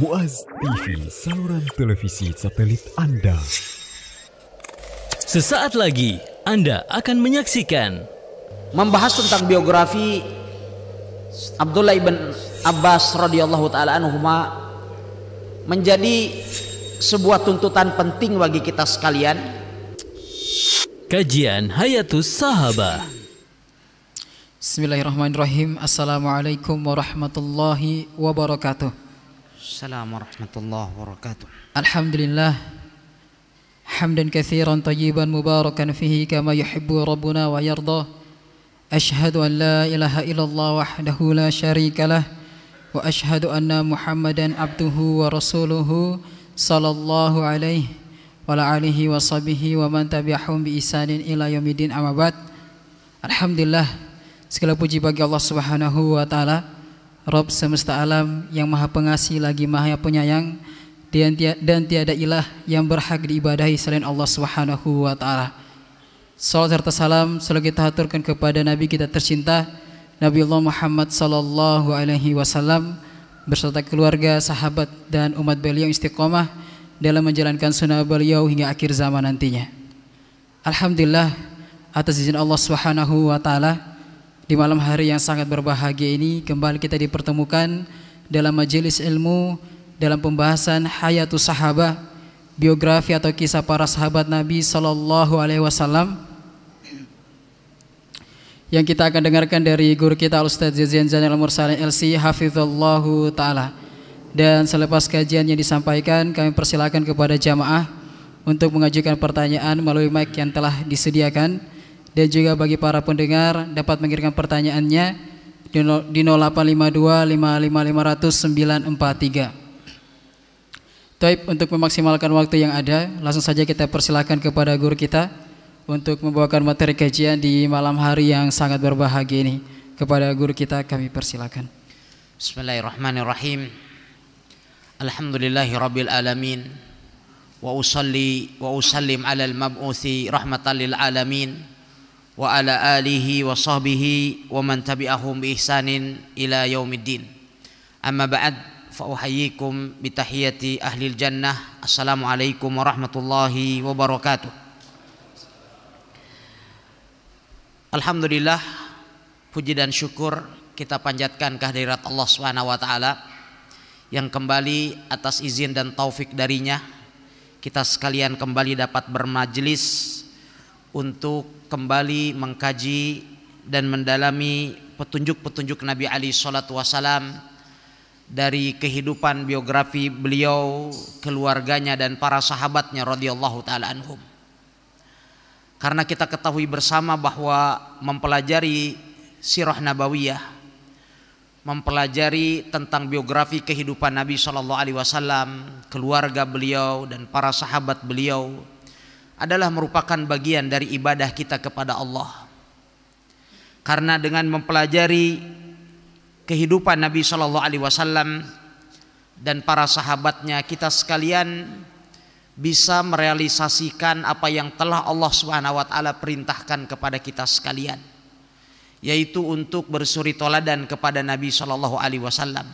Muaz TV, saluran televisi satelit Anda. Sesaat lagi Anda akan menyaksikan membahas tentang biografi Abdullah ibn Abbas radhiyallahu taala anhuma menjadi sebuah tuntutan penting bagi kita sekalian. Kajian Hayatus Sahabah. Bismillahirrahmanirrahim. Assalamualaikum warahmatullahi wabarakatuh. السلام ورحمة الله وبركاته الحمد لله حمدا كثيرا طيبا مباركا فيه كما يحب ربنا ويرضى أشهد أن لا إله إلا الله وحده لا شريك له وأشهد أن محمدا عبده ورسوله صلى الله عليه وعلى آله وصحبه ومن تبعهم بإحسان إلى يوم الدين أما بعد Alhamdulillah segala puji bagi Allah Subhanahu wa taala Rob semesta alam yang maha pengasih lagi maha penyayang dan, tia dan tiada ilah yang berhak diibadahi selain Allah Subhanahu wa taala. Salam serta salam selalu kita haturkan kepada nabi kita tercinta Nabi Allah Muhammad sallallahu alaihi wasallam berserta keluarga, sahabat dan umat beliau istiqomah dalam menjalankan sunnah beliau hingga akhir zaman nantinya. Alhamdulillah atas izin Allah Subhanahu wa taala di malam hari yang sangat berbahagia ini kembali kita dipertemukan dalam majelis ilmu dalam pembahasan Hayatus Sahabah, biografi atau kisah para sahabat Nabi Shallallahu alaihi wasallam. Yang kita akan dengarkan dari guru kita Ustaz Jazian Zainal Mursalin LC Hafizallahu taala. Dan selepas kajian yang disampaikan, kami persilakan kepada jamaah untuk mengajukan pertanyaan melalui mic yang telah disediakan dan juga bagi para pendengar dapat mengirimkan pertanyaannya di 0852 Taib untuk memaksimalkan waktu yang ada, langsung saja kita persilahkan kepada guru kita untuk membawakan materi kajian di malam hari yang sangat berbahagia ini. Kepada guru kita kami persilahkan. Bismillahirrahmanirrahim. Alhamdulillahi rabbil alamin. Wa usalli wa usallim ala al-mab'uthi rahmatan lil alamin wa ala alihi wa sahbihi wa man tabi'ahum bi ihsanin ila yaumiddin amma ba'd fa uhayyikum bi tahiyati ahli jannah assalamu alaikum warahmatullahi wabarakatuh Alhamdulillah puji dan syukur kita panjatkan kehadirat Allah Subhanahu wa taala yang kembali atas izin dan taufik darinya kita sekalian kembali dapat bermajelis untuk kembali mengkaji dan mendalami petunjuk-petunjuk Nabi Ali Shallallahu Alaihi Wasallam dari kehidupan biografi beliau, keluarganya dan para sahabatnya radhiyallahu taala anhum. Karena kita ketahui bersama bahwa mempelajari sirah nabawiyah, mempelajari tentang biografi kehidupan Nabi Shallallahu alaihi wasallam, keluarga beliau dan para sahabat beliau, adalah merupakan bagian dari ibadah kita kepada Allah. Karena dengan mempelajari kehidupan Nabi Shallallahu Alaihi Wasallam dan para sahabatnya kita sekalian bisa merealisasikan apa yang telah Allah Subhanahu wa taala perintahkan kepada kita sekalian yaitu untuk bersuri toladan kepada Nabi Shallallahu alaihi wasallam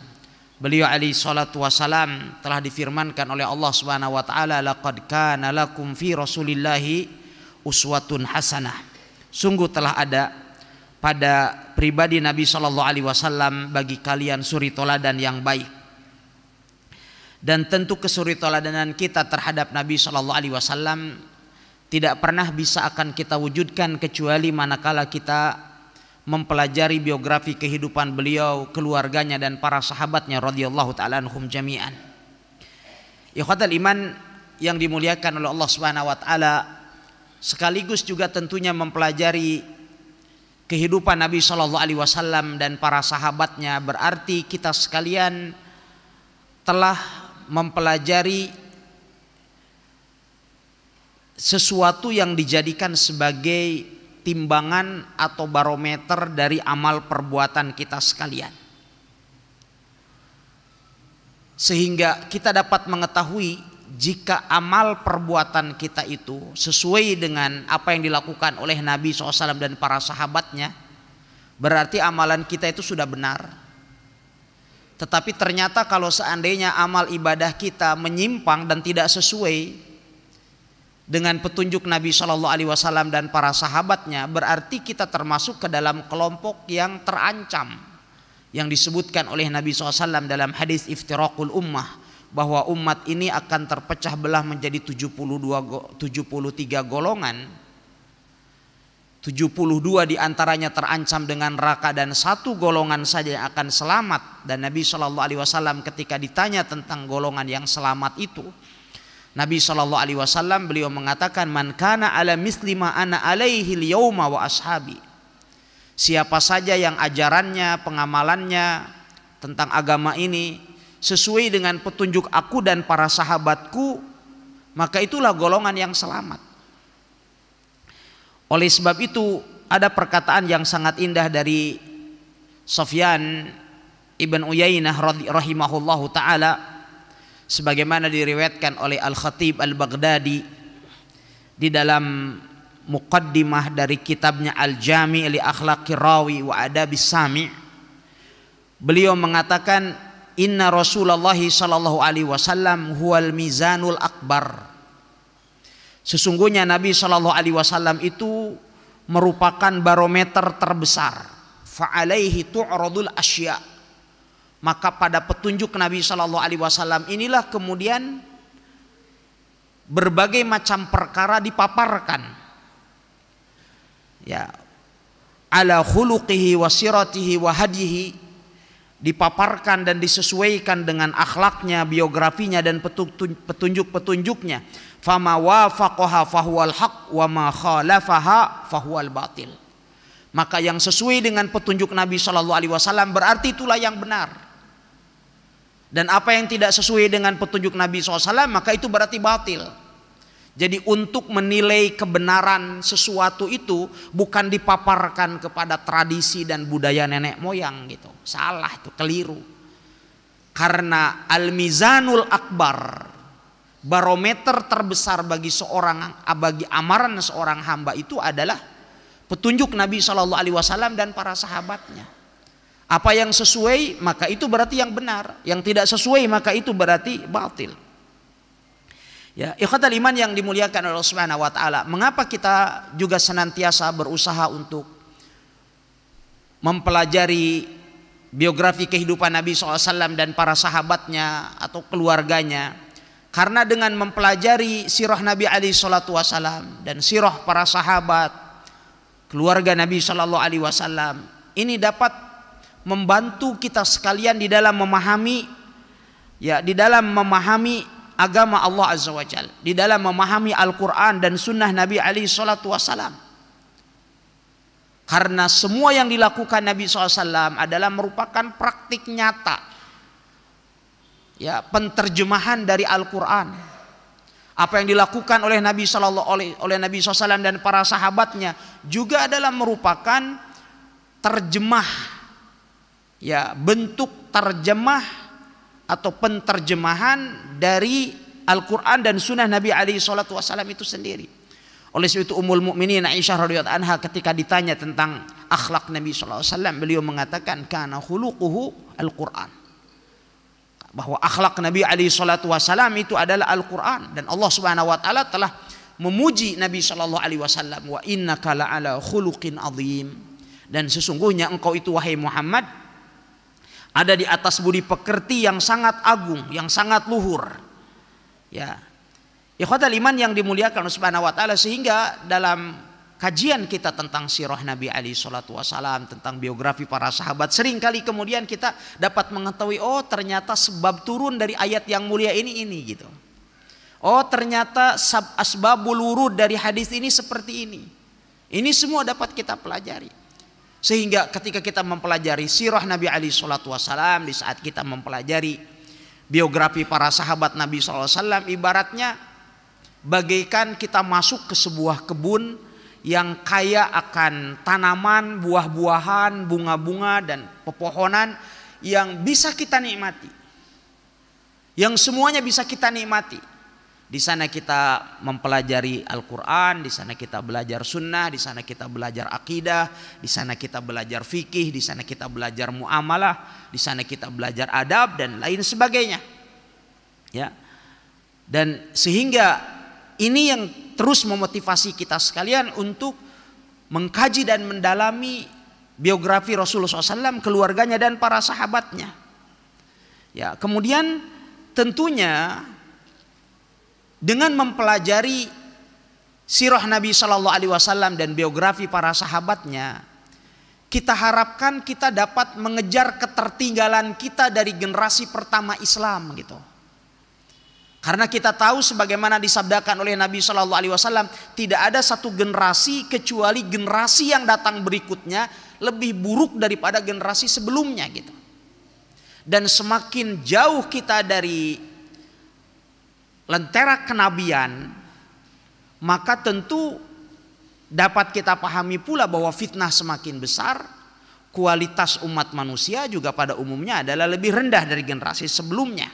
Beliau alaihi salatu wasalam telah difirmankan oleh Allah Subhanahu wa taala laqad kana lakum fi rasulillahi uswatun hasanah. Sungguh telah ada pada pribadi Nabi Shallallahu alaihi wasallam bagi kalian suri toladan yang baik. Dan tentu kesuri toladanan kita terhadap Nabi Shallallahu alaihi wasallam tidak pernah bisa akan kita wujudkan kecuali manakala kita mempelajari biografi kehidupan beliau, keluarganya dan para sahabatnya radhiyallahu taala anhum jami'an. Ikhwatal iman yang dimuliakan oleh Allah Subhanahu wa taala sekaligus juga tentunya mempelajari kehidupan Nabi sallallahu alaihi wasallam dan para sahabatnya berarti kita sekalian telah mempelajari sesuatu yang dijadikan sebagai timbangan atau barometer dari amal perbuatan kita sekalian. Sehingga kita dapat mengetahui jika amal perbuatan kita itu sesuai dengan apa yang dilakukan oleh Nabi SAW dan para sahabatnya, berarti amalan kita itu sudah benar. Tetapi ternyata kalau seandainya amal ibadah kita menyimpang dan tidak sesuai dengan petunjuk Nabi Shallallahu Alaihi Wasallam dan para sahabatnya berarti kita termasuk ke dalam kelompok yang terancam yang disebutkan oleh Nabi SAW dalam hadis iftirakul ummah bahwa umat ini akan terpecah belah menjadi 72 73 golongan 72 diantaranya terancam dengan neraka dan satu golongan saja yang akan selamat dan Nabi Shallallahu Alaihi Wasallam ketika ditanya tentang golongan yang selamat itu Nabi Shallallahu Alaihi Wasallam beliau mengatakan man kana ala mislima ana alaihi liyoma wa ashabi siapa saja yang ajarannya pengamalannya tentang agama ini sesuai dengan petunjuk aku dan para sahabatku maka itulah golongan yang selamat oleh sebab itu ada perkataan yang sangat indah dari Sofyan ibn Uyainah rahimahullahu taala sebagaimana diriwayatkan oleh Al-Khatib Al-Baghdadi di dalam muqaddimah dari kitabnya Al-Jami' li Akhlaqi Rawi wa Adabi Sami' beliau mengatakan inna Rasulullah sallallahu alaihi wasallam huwal mizanul akbar sesungguhnya Nabi sallallahu alaihi wasallam itu merupakan barometer terbesar alaihi tu'radul asya' Maka pada petunjuk Nabi Shallallahu Alaihi Wasallam inilah kemudian berbagai macam perkara dipaparkan. Ya, ala khuluqihi wa siratihi wa hadihi dipaparkan dan disesuaikan dengan akhlaknya, biografinya dan petunjuk-petunjuknya. Fama wafaqaha fahuwal haq wa ma khalafaha fahuwal batil. Maka yang sesuai dengan petunjuk Nabi Shallallahu alaihi wasallam berarti itulah yang benar dan apa yang tidak sesuai dengan petunjuk Nabi SAW maka itu berarti batil. Jadi untuk menilai kebenaran sesuatu itu bukan dipaparkan kepada tradisi dan budaya nenek moyang gitu. Salah itu keliru. Karena al-mizanul akbar barometer terbesar bagi seorang bagi amaran seorang hamba itu adalah petunjuk Nabi Shallallahu Alaihi Wasallam dan para sahabatnya. Apa yang sesuai maka itu berarti yang benar, yang tidak sesuai maka itu berarti batil. Ya, ikhwatal iman yang dimuliakan oleh Allah Subhanahu Mengapa kita juga senantiasa berusaha untuk mempelajari biografi kehidupan Nabi SAW dan para sahabatnya atau keluarganya karena dengan mempelajari sirah Nabi Ali Shallallahu Wasallam dan sirah para sahabat keluarga Nabi Shallallahu Alaihi Wasallam ini dapat membantu kita sekalian di dalam memahami ya di dalam memahami agama Allah Azza wa Jal di dalam memahami Al-Quran dan sunnah Nabi Ali Shallallahu Wasallam karena semua yang dilakukan Nabi SAW adalah merupakan praktik nyata ya penterjemahan dari Al-Quran apa yang dilakukan oleh Nabi Shallallahu oleh, oleh Nabi SAW dan para sahabatnya juga adalah merupakan terjemah ya bentuk terjemah atau penterjemahan dari Al-Quran dan Sunnah Nabi Ali Alaihi Wasallam itu sendiri. Oleh sebab itu Ummul Mukminin Aisyah radhiyallahu anha ketika ditanya tentang akhlak Nabi Shallallahu Alaihi Wasallam beliau mengatakan karena khuluquhu Al-Qur'an. Bahwa akhlak Nabi Ali alaihi wasallam itu adalah Al-Qur'an dan Allah Subhanahu wa taala telah memuji Nabi Shallallahu alaihi wasallam wa kala ala khuluqin azim. Dan sesungguhnya engkau itu wahai Muhammad ada di atas budi pekerti yang sangat agung, yang sangat luhur. Ya. Ikhwatal iman yang dimuliakan Subhanahu wa taala sehingga dalam kajian kita tentang sirah Nabi Ali salatu wasalam, tentang biografi para sahabat, seringkali kemudian kita dapat mengetahui oh ternyata sebab turun dari ayat yang mulia ini ini gitu. Oh ternyata asbabul wurud dari hadis ini seperti ini. Ini semua dapat kita pelajari. Sehingga ketika kita mempelajari sirah Nabi Ali Shallallahu Wasallam di saat kita mempelajari biografi para sahabat Nabi Shallallahu Wasallam, ibaratnya bagaikan kita masuk ke sebuah kebun yang kaya akan tanaman, buah-buahan, bunga-bunga dan pepohonan yang bisa kita nikmati. Yang semuanya bisa kita nikmati. Di sana kita mempelajari Al-Quran, di sana kita belajar sunnah, di sana kita belajar akidah, di sana kita belajar fikih, di sana kita belajar muamalah, di sana kita belajar adab dan lain sebagainya. Ya. Dan sehingga ini yang terus memotivasi kita sekalian untuk mengkaji dan mendalami biografi Rasulullah SAW, keluarganya dan para sahabatnya. Ya, kemudian tentunya dengan mempelajari sirah Nabi Shallallahu Alaihi Wasallam dan biografi para sahabatnya, kita harapkan kita dapat mengejar ketertinggalan kita dari generasi pertama Islam gitu. Karena kita tahu sebagaimana disabdakan oleh Nabi Shallallahu Alaihi Wasallam, tidak ada satu generasi kecuali generasi yang datang berikutnya lebih buruk daripada generasi sebelumnya gitu. Dan semakin jauh kita dari lentera kenabian, maka tentu dapat kita pahami pula bahwa fitnah semakin besar, kualitas umat manusia juga pada umumnya adalah lebih rendah dari generasi sebelumnya.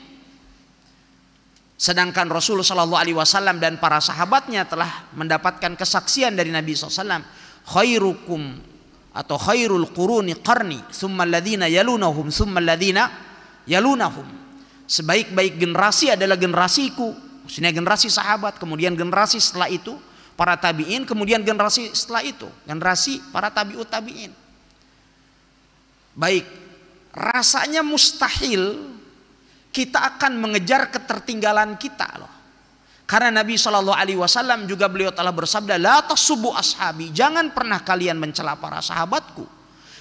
Sedangkan Rasulullah Shallallahu Alaihi Wasallam dan para sahabatnya telah mendapatkan kesaksian dari Nabi SAW. Khairukum atau khairul quruni qarni summa alladhina yalunahum summa alladhina yalunahum. Sebaik-baik generasi adalah generasiku Maksudnya generasi sahabat, kemudian generasi setelah itu para tabiin, kemudian generasi setelah itu generasi para tabiut tabiin. Baik, rasanya mustahil kita akan mengejar ketertinggalan kita loh. Karena Nabi Shallallahu Alaihi Wasallam juga beliau telah bersabda, la subuh ashabi, jangan pernah kalian mencela para sahabatku.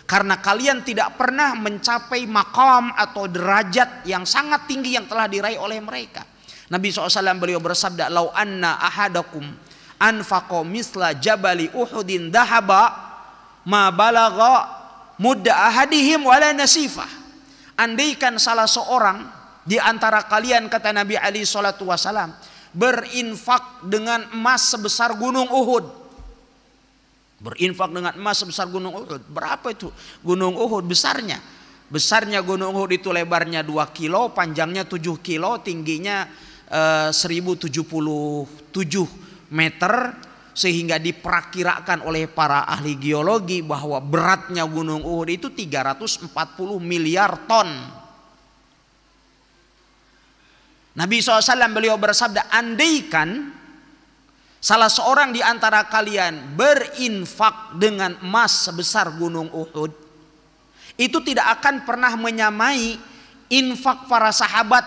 Karena kalian tidak pernah mencapai makam atau derajat yang sangat tinggi yang telah diraih oleh mereka. Nabi SAW beliau bersabda, "Lau anna ahadakum anfaqo misla jabali Uhudin dahaba ma balaga mudda ahadihim wala nasifah." Andaikan salah seorang di antara kalian kata Nabi Ali salatu berinfak dengan emas sebesar gunung Uhud. Berinfak dengan emas sebesar gunung Uhud. Berapa itu gunung Uhud besarnya? Besarnya gunung Uhud itu lebarnya 2 kilo, panjangnya 7 kilo, tingginya 1077 eh, meter sehingga diperkirakan oleh para ahli geologi bahwa beratnya Gunung Uhud itu 340 miliar ton. Nabi SAW beliau bersabda, andaikan salah seorang di antara kalian berinfak dengan emas sebesar Gunung Uhud, itu tidak akan pernah menyamai infak para sahabat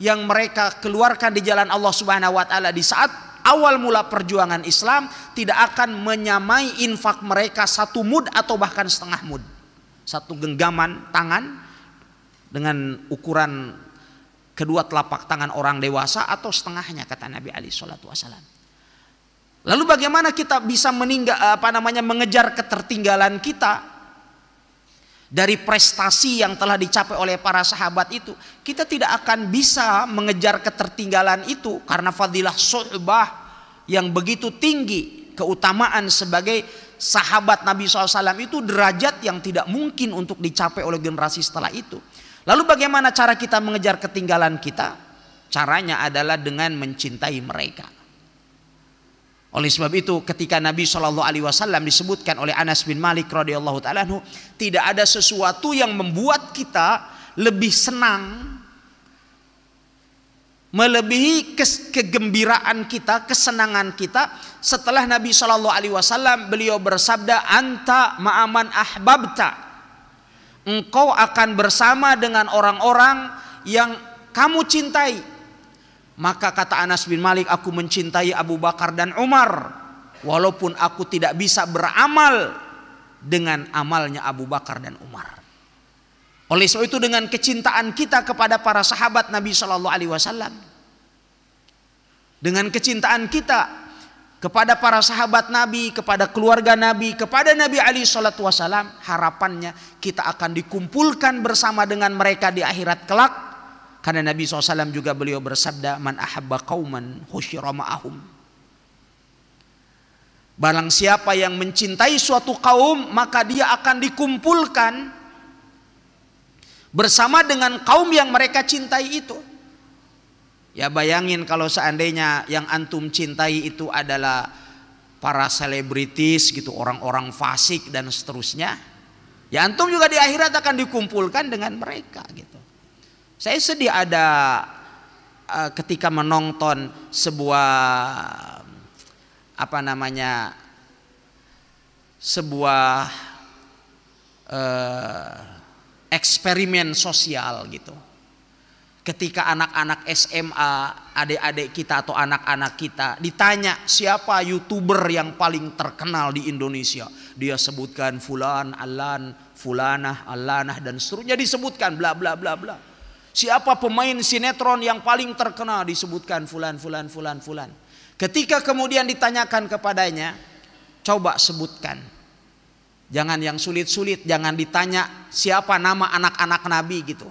yang mereka keluarkan di jalan Allah Subhanahu wa taala di saat awal mula perjuangan Islam tidak akan menyamai infak mereka satu mud atau bahkan setengah mud. Satu genggaman tangan dengan ukuran kedua telapak tangan orang dewasa atau setengahnya kata Nabi Ali Shallallahu Wasallam. Lalu bagaimana kita bisa meninggal apa namanya mengejar ketertinggalan kita dari prestasi yang telah dicapai oleh para sahabat itu, kita tidak akan bisa mengejar ketertinggalan itu karena fadilah sohbah yang begitu tinggi, keutamaan sebagai sahabat Nabi SAW itu derajat yang tidak mungkin untuk dicapai oleh generasi setelah itu. Lalu bagaimana cara kita mengejar ketinggalan kita? Caranya adalah dengan mencintai mereka. Oleh sebab itu ketika Nabi Shallallahu Alaihi Wasallam disebutkan oleh Anas bin Malik radhiyallahu taalaanhu tidak ada sesuatu yang membuat kita lebih senang melebihi kegembiraan kita, kesenangan kita setelah Nabi Shallallahu Alaihi Wasallam beliau bersabda anta ma'aman ahbabta engkau akan bersama dengan orang-orang yang kamu cintai maka kata Anas bin Malik, aku mencintai Abu Bakar dan Umar. Walaupun aku tidak bisa beramal dengan amalnya Abu Bakar dan Umar. Oleh sebab itu dengan kecintaan kita kepada para sahabat Nabi Shallallahu Alaihi Wasallam, dengan kecintaan kita kepada para sahabat Nabi, kepada keluarga Nabi, kepada Nabi Ali Shallallahu Wasallam, harapannya kita akan dikumpulkan bersama dengan mereka di akhirat kelak karena Nabi SAW juga beliau bersabda, Man ahabba qawman husyira ma'ahum. Barang siapa yang mencintai suatu kaum, maka dia akan dikumpulkan bersama dengan kaum yang mereka cintai itu. Ya bayangin kalau seandainya yang antum cintai itu adalah para selebritis gitu, orang-orang fasik dan seterusnya. Ya antum juga di akhirat akan dikumpulkan dengan mereka gitu. Saya sedih ada uh, ketika menonton sebuah apa namanya sebuah uh, eksperimen sosial gitu. Ketika anak-anak SMA, adik-adik kita atau anak-anak kita ditanya siapa youtuber yang paling terkenal di Indonesia. Dia sebutkan fulan, alan, fulanah, alanah dan seterusnya disebutkan bla bla bla bla Siapa pemain sinetron yang paling terkenal disebutkan fulan fulan fulan fulan. Ketika kemudian ditanyakan kepadanya, coba sebutkan. Jangan yang sulit-sulit, jangan ditanya siapa nama anak-anak Nabi gitu.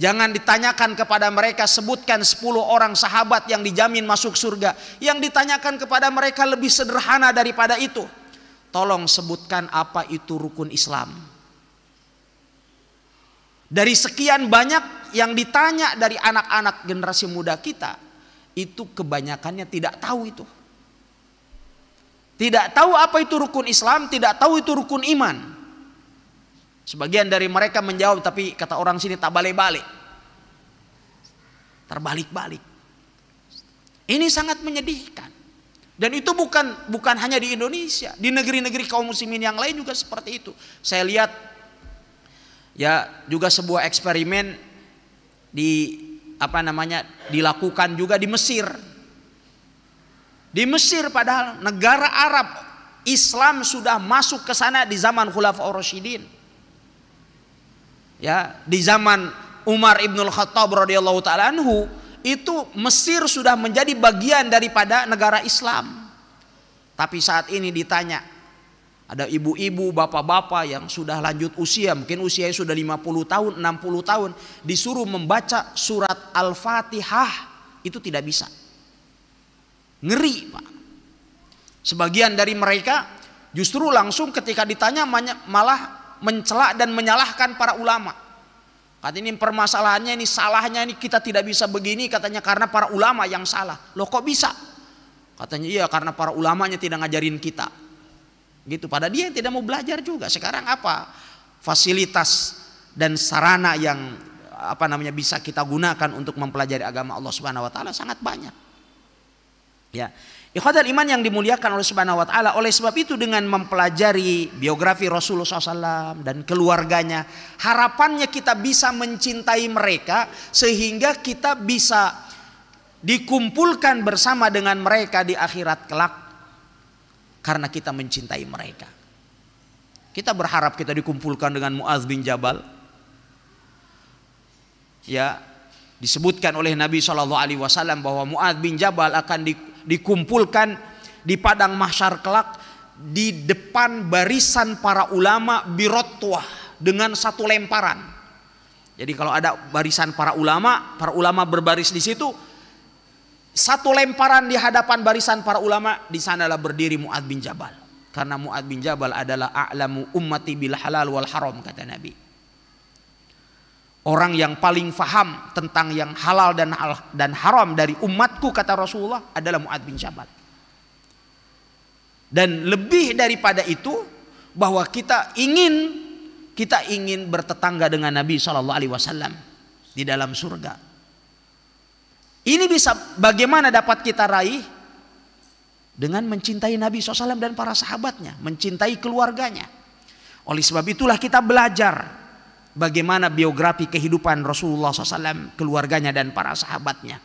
Jangan ditanyakan kepada mereka sebutkan 10 orang sahabat yang dijamin masuk surga. Yang ditanyakan kepada mereka lebih sederhana daripada itu. Tolong sebutkan apa itu rukun Islam. Dari sekian banyak yang ditanya dari anak-anak generasi muda kita, itu kebanyakannya tidak tahu itu. Tidak tahu apa itu rukun Islam, tidak tahu itu rukun iman. Sebagian dari mereka menjawab tapi kata orang sini tak balik-balik. Terbalik-balik. Ini sangat menyedihkan. Dan itu bukan bukan hanya di Indonesia, di negeri-negeri kaum muslimin yang lain juga seperti itu. Saya lihat ya juga sebuah eksperimen di apa namanya dilakukan juga di Mesir. Di Mesir padahal negara Arab Islam sudah masuk ke sana di zaman Khulafaur Rasyidin. Ya, di zaman Umar Ibnul Khattab radhiyallahu taala anhu itu Mesir sudah menjadi bagian daripada negara Islam. Tapi saat ini ditanya, ada ibu-ibu, bapak-bapak yang sudah lanjut usia, mungkin usianya sudah 50 tahun, 60 tahun, disuruh membaca surat Al-Fatihah, itu tidak bisa. Ngeri, Pak. Sebagian dari mereka justru langsung ketika ditanya malah mencela dan menyalahkan para ulama. Kata ini permasalahannya ini salahnya ini kita tidak bisa begini katanya karena para ulama yang salah. Loh kok bisa? Katanya iya karena para ulamanya tidak ngajarin kita. Gitu. Pada dia yang tidak mau belajar juga. Sekarang apa? Fasilitas dan sarana yang apa namanya bisa kita gunakan untuk mempelajari agama Allah Subhanahu wa taala sangat banyak. Ya. ikhwal iman yang dimuliakan oleh subhanahu wa ta'ala Oleh sebab itu dengan mempelajari biografi Rasulullah SAW dan keluarganya Harapannya kita bisa mencintai mereka Sehingga kita bisa dikumpulkan bersama dengan mereka di akhirat kelak karena kita mencintai mereka. Kita berharap kita dikumpulkan dengan Muaz bin Jabal. Ya, disebutkan oleh Nabi Shallallahu alaihi wasallam bahwa Muaz bin Jabal akan dikumpulkan di padang mahsyar kelak di depan barisan para ulama birotwah dengan satu lemparan. Jadi kalau ada barisan para ulama, para ulama berbaris di situ, satu lemparan di hadapan barisan para ulama, di sanalah berdiri Mu'ad bin Jabal. Karena Mu'ad bin Jabal adalah a'lamu ummati bil halal wal haram kata Nabi. Orang yang paling faham tentang yang halal dan dan haram dari umatku kata Rasulullah adalah Mu'ad bin Jabal. Dan lebih daripada itu bahwa kita ingin kita ingin bertetangga dengan Nabi Shallallahu Alaihi Wasallam di dalam surga ini bisa bagaimana dapat kita raih? Dengan mencintai Nabi SAW dan para sahabatnya. Mencintai keluarganya. Oleh sebab itulah kita belajar bagaimana biografi kehidupan Rasulullah SAW, keluarganya dan para sahabatnya.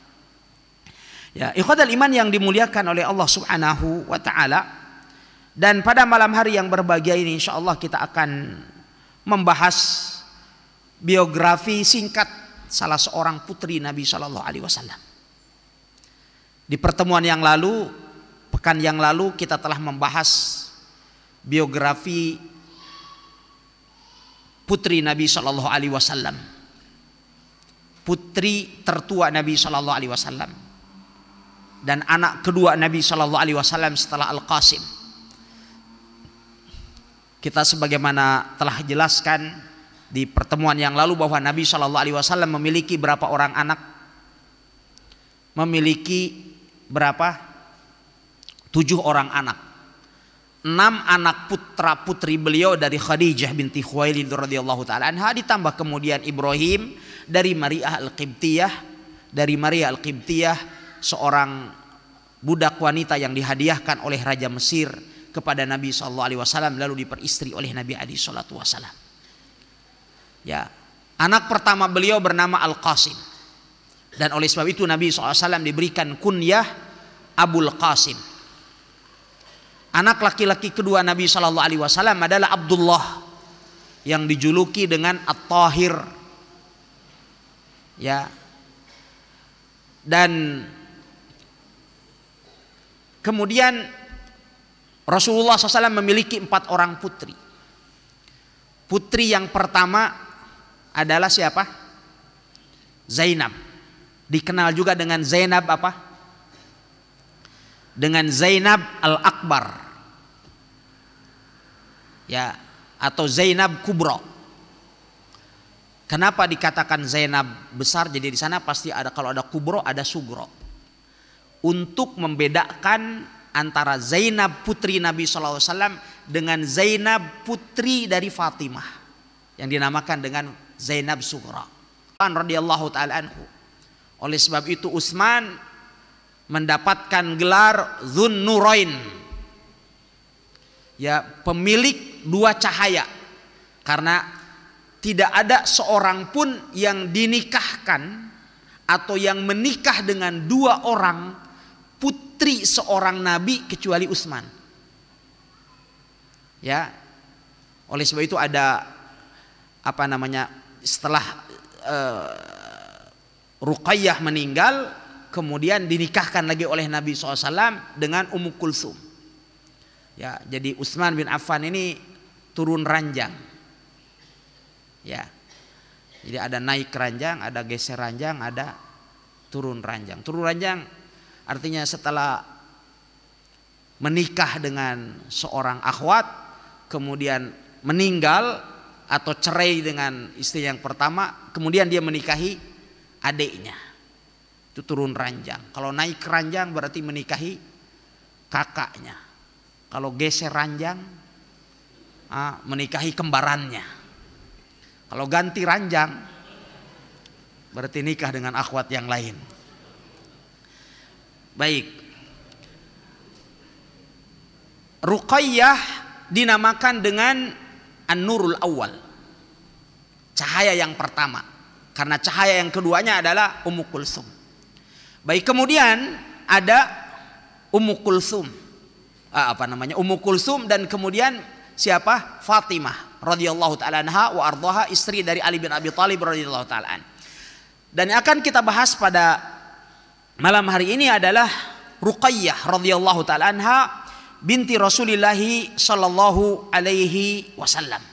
Ya, ikhwatal iman yang dimuliakan oleh Allah Subhanahu wa taala. Dan pada malam hari yang berbahagia ini insya Allah kita akan membahas biografi singkat salah seorang putri Nabi Shallallahu alaihi wasallam. Di pertemuan yang lalu, pekan yang lalu kita telah membahas biografi putri Nabi Shallallahu Alaihi Wasallam, putri tertua Nabi Shallallahu Alaihi Wasallam, dan anak kedua Nabi Shallallahu Alaihi Wasallam setelah Al Qasim. Kita sebagaimana telah jelaskan di pertemuan yang lalu bahwa Nabi Shallallahu Alaihi Wasallam memiliki berapa orang anak, memiliki berapa? Tujuh orang anak. Enam anak putra putri beliau dari Khadijah binti Khuwailid radhiyallahu taala anha ditambah kemudian Ibrahim dari Maria al-Qibtiyah dari Maria al-Qibtiyah seorang budak wanita yang dihadiahkan oleh raja Mesir kepada Nabi sallallahu alaihi wasallam lalu diperistri oleh Nabi alaihi wasallam. Ya, anak pertama beliau bernama Al-Qasim. Dan oleh sebab itu Nabi SAW diberikan kunyah Abul Qasim. Anak laki-laki kedua Nabi Shallallahu Alaihi Wasallam adalah Abdullah yang dijuluki dengan At-Tahir. Ya. Dan kemudian Rasulullah SAW memiliki empat orang putri. Putri yang pertama adalah siapa? Zainab Dikenal juga dengan Zainab apa? Dengan Zainab Al-Akbar. Ya, atau Zainab Kubro. Kenapa dikatakan Zainab besar? Jadi di sana pasti ada kalau ada Kubro ada Sugro. Untuk membedakan antara Zainab putri Nabi SAW dengan Zainab putri dari Fatimah yang dinamakan dengan Zainab Sugra. Kan radhiyallahu taala anhu. Oleh sebab itu Utsman mendapatkan gelar Zun Nurain. Ya, pemilik dua cahaya. Karena tidak ada seorang pun yang dinikahkan atau yang menikah dengan dua orang putri seorang nabi kecuali Utsman. Ya. Oleh sebab itu ada apa namanya setelah eh, Ruqayyah meninggal kemudian dinikahkan lagi oleh Nabi SAW dengan Ummu Kulsum. Ya, jadi Utsman bin Affan ini turun ranjang. Ya. Jadi ada naik ranjang, ada geser ranjang, ada turun ranjang. Turun ranjang artinya setelah menikah dengan seorang akhwat kemudian meninggal atau cerai dengan istri yang pertama, kemudian dia menikahi adiknya. Itu turun ranjang. Kalau naik ranjang berarti menikahi kakaknya. Kalau geser ranjang menikahi kembarannya. Kalau ganti ranjang berarti nikah dengan akhwat yang lain. Baik. Ruqayyah dinamakan dengan An-Nurul Awal. Cahaya yang pertama karena cahaya yang keduanya adalah Ummu Kulsum. Baik, kemudian ada Ummu Kulsum. Ah, apa namanya? Ummu Kulsum dan kemudian siapa? Fatimah radhiyallahu taala anha wa ardhaha istri dari Ali bin Abi Thalib radhiyallahu taala an. Dan yang akan kita bahas pada malam hari ini adalah Ruqayyah radhiyallahu taala anha binti Rasulullah sallallahu alaihi wasallam.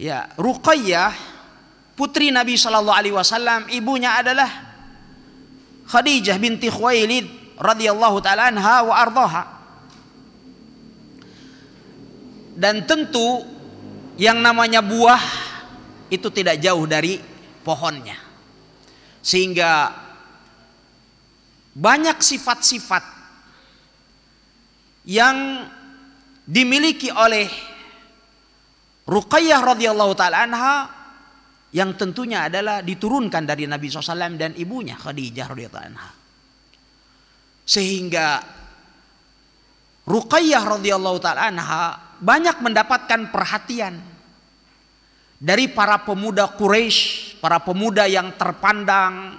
Ya, Ruqayyah putri Nabi Shallallahu Alaihi Wasallam ibunya adalah Khadijah binti Khuwailid radhiyallahu taala anha wa ardhaha dan tentu yang namanya buah itu tidak jauh dari pohonnya sehingga banyak sifat-sifat yang dimiliki oleh Ruqayyah radhiyallahu taala anha yang tentunya adalah diturunkan dari Nabi SAW dan ibunya Khadijah radhiyallahu anha. Sehingga Ruqayyah radhiyallahu taala anha banyak mendapatkan perhatian dari para pemuda Quraisy, para pemuda yang terpandang,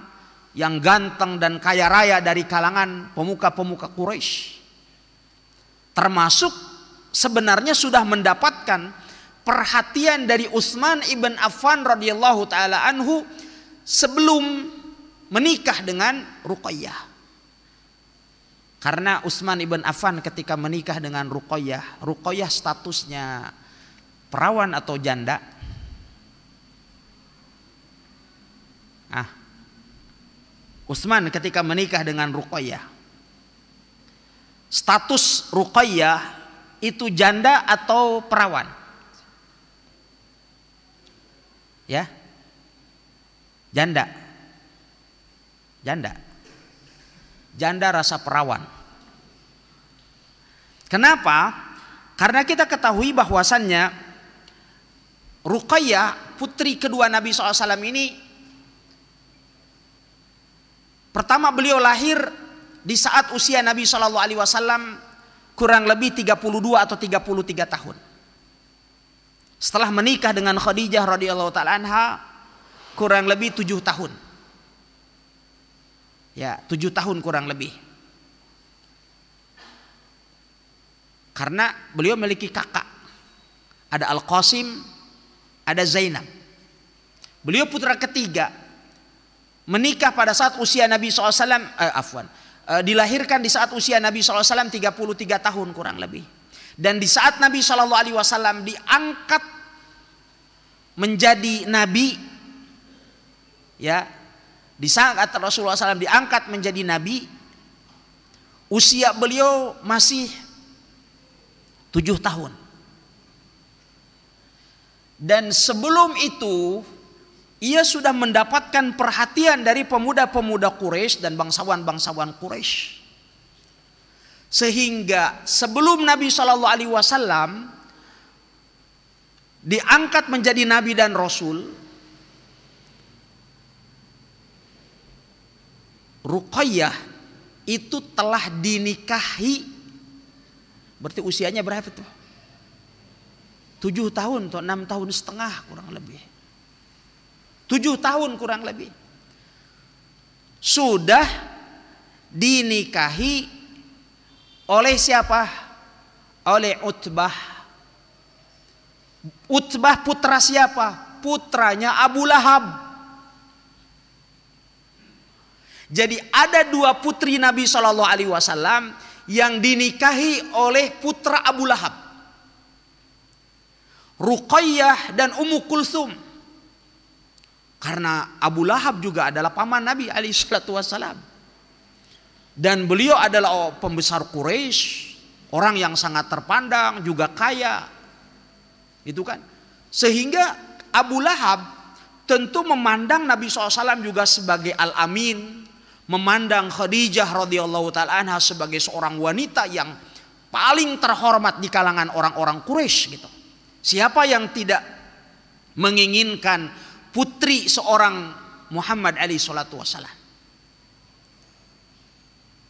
yang ganteng dan kaya raya dari kalangan pemuka-pemuka Quraisy. Termasuk sebenarnya sudah mendapatkan perhatian dari Utsman ibn Affan radhiyallahu taala anhu sebelum menikah dengan Ruqayyah. Karena Utsman ibn Affan ketika menikah dengan Ruqayyah, Ruqayyah statusnya perawan atau janda? Ah. Utsman ketika menikah dengan Ruqayyah, status Ruqayyah itu janda atau perawan? ya janda janda janda rasa perawan kenapa karena kita ketahui bahwasannya Ruqayyah putri kedua Nabi SAW ini pertama beliau lahir di saat usia Nabi SAW kurang lebih 32 atau 33 tahun setelah menikah dengan Khadijah radhiyallahu taala kurang lebih tujuh tahun. Ya, tujuh tahun kurang lebih. Karena beliau memiliki kakak. Ada Al-Qasim, ada Zainab. Beliau putra ketiga. Menikah pada saat usia Nabi SAW, eh, afwan, eh, dilahirkan di saat usia Nabi SAW 33 tahun kurang lebih dan di saat Nabi saw diangkat menjadi nabi ya di saat Rasulullah SAW diangkat menjadi nabi usia beliau masih tujuh tahun dan sebelum itu ia sudah mendapatkan perhatian dari pemuda-pemuda Quraisy dan bangsawan-bangsawan Quraisy sehingga sebelum Nabi Shallallahu Alaihi Wasallam diangkat menjadi nabi dan rasul Ruqayyah itu telah dinikahi berarti usianya berapa tuh? Tujuh tahun atau enam tahun setengah kurang lebih. Tujuh tahun kurang lebih. Sudah dinikahi oleh siapa? Oleh Utbah Utbah putra siapa? Putranya Abu Lahab. Jadi ada dua putri Nabi Shallallahu Alaihi Wasallam yang dinikahi oleh putra Abu Lahab. Ruqayyah dan Ummu Kulsum. Karena Abu Lahab juga adalah paman Nabi Ali salatu wasallam. Dan beliau adalah pembesar Quraisy, orang yang sangat terpandang, juga kaya. Gitu kan? Sehingga Abu Lahab tentu memandang Nabi SAW juga sebagai Al-Amin. Memandang Khadijah radhiyallahu ta'ala anha sebagai seorang wanita yang paling terhormat di kalangan orang-orang Quraisy gitu. Siapa yang tidak menginginkan putri seorang Muhammad Ali salatu wasallam.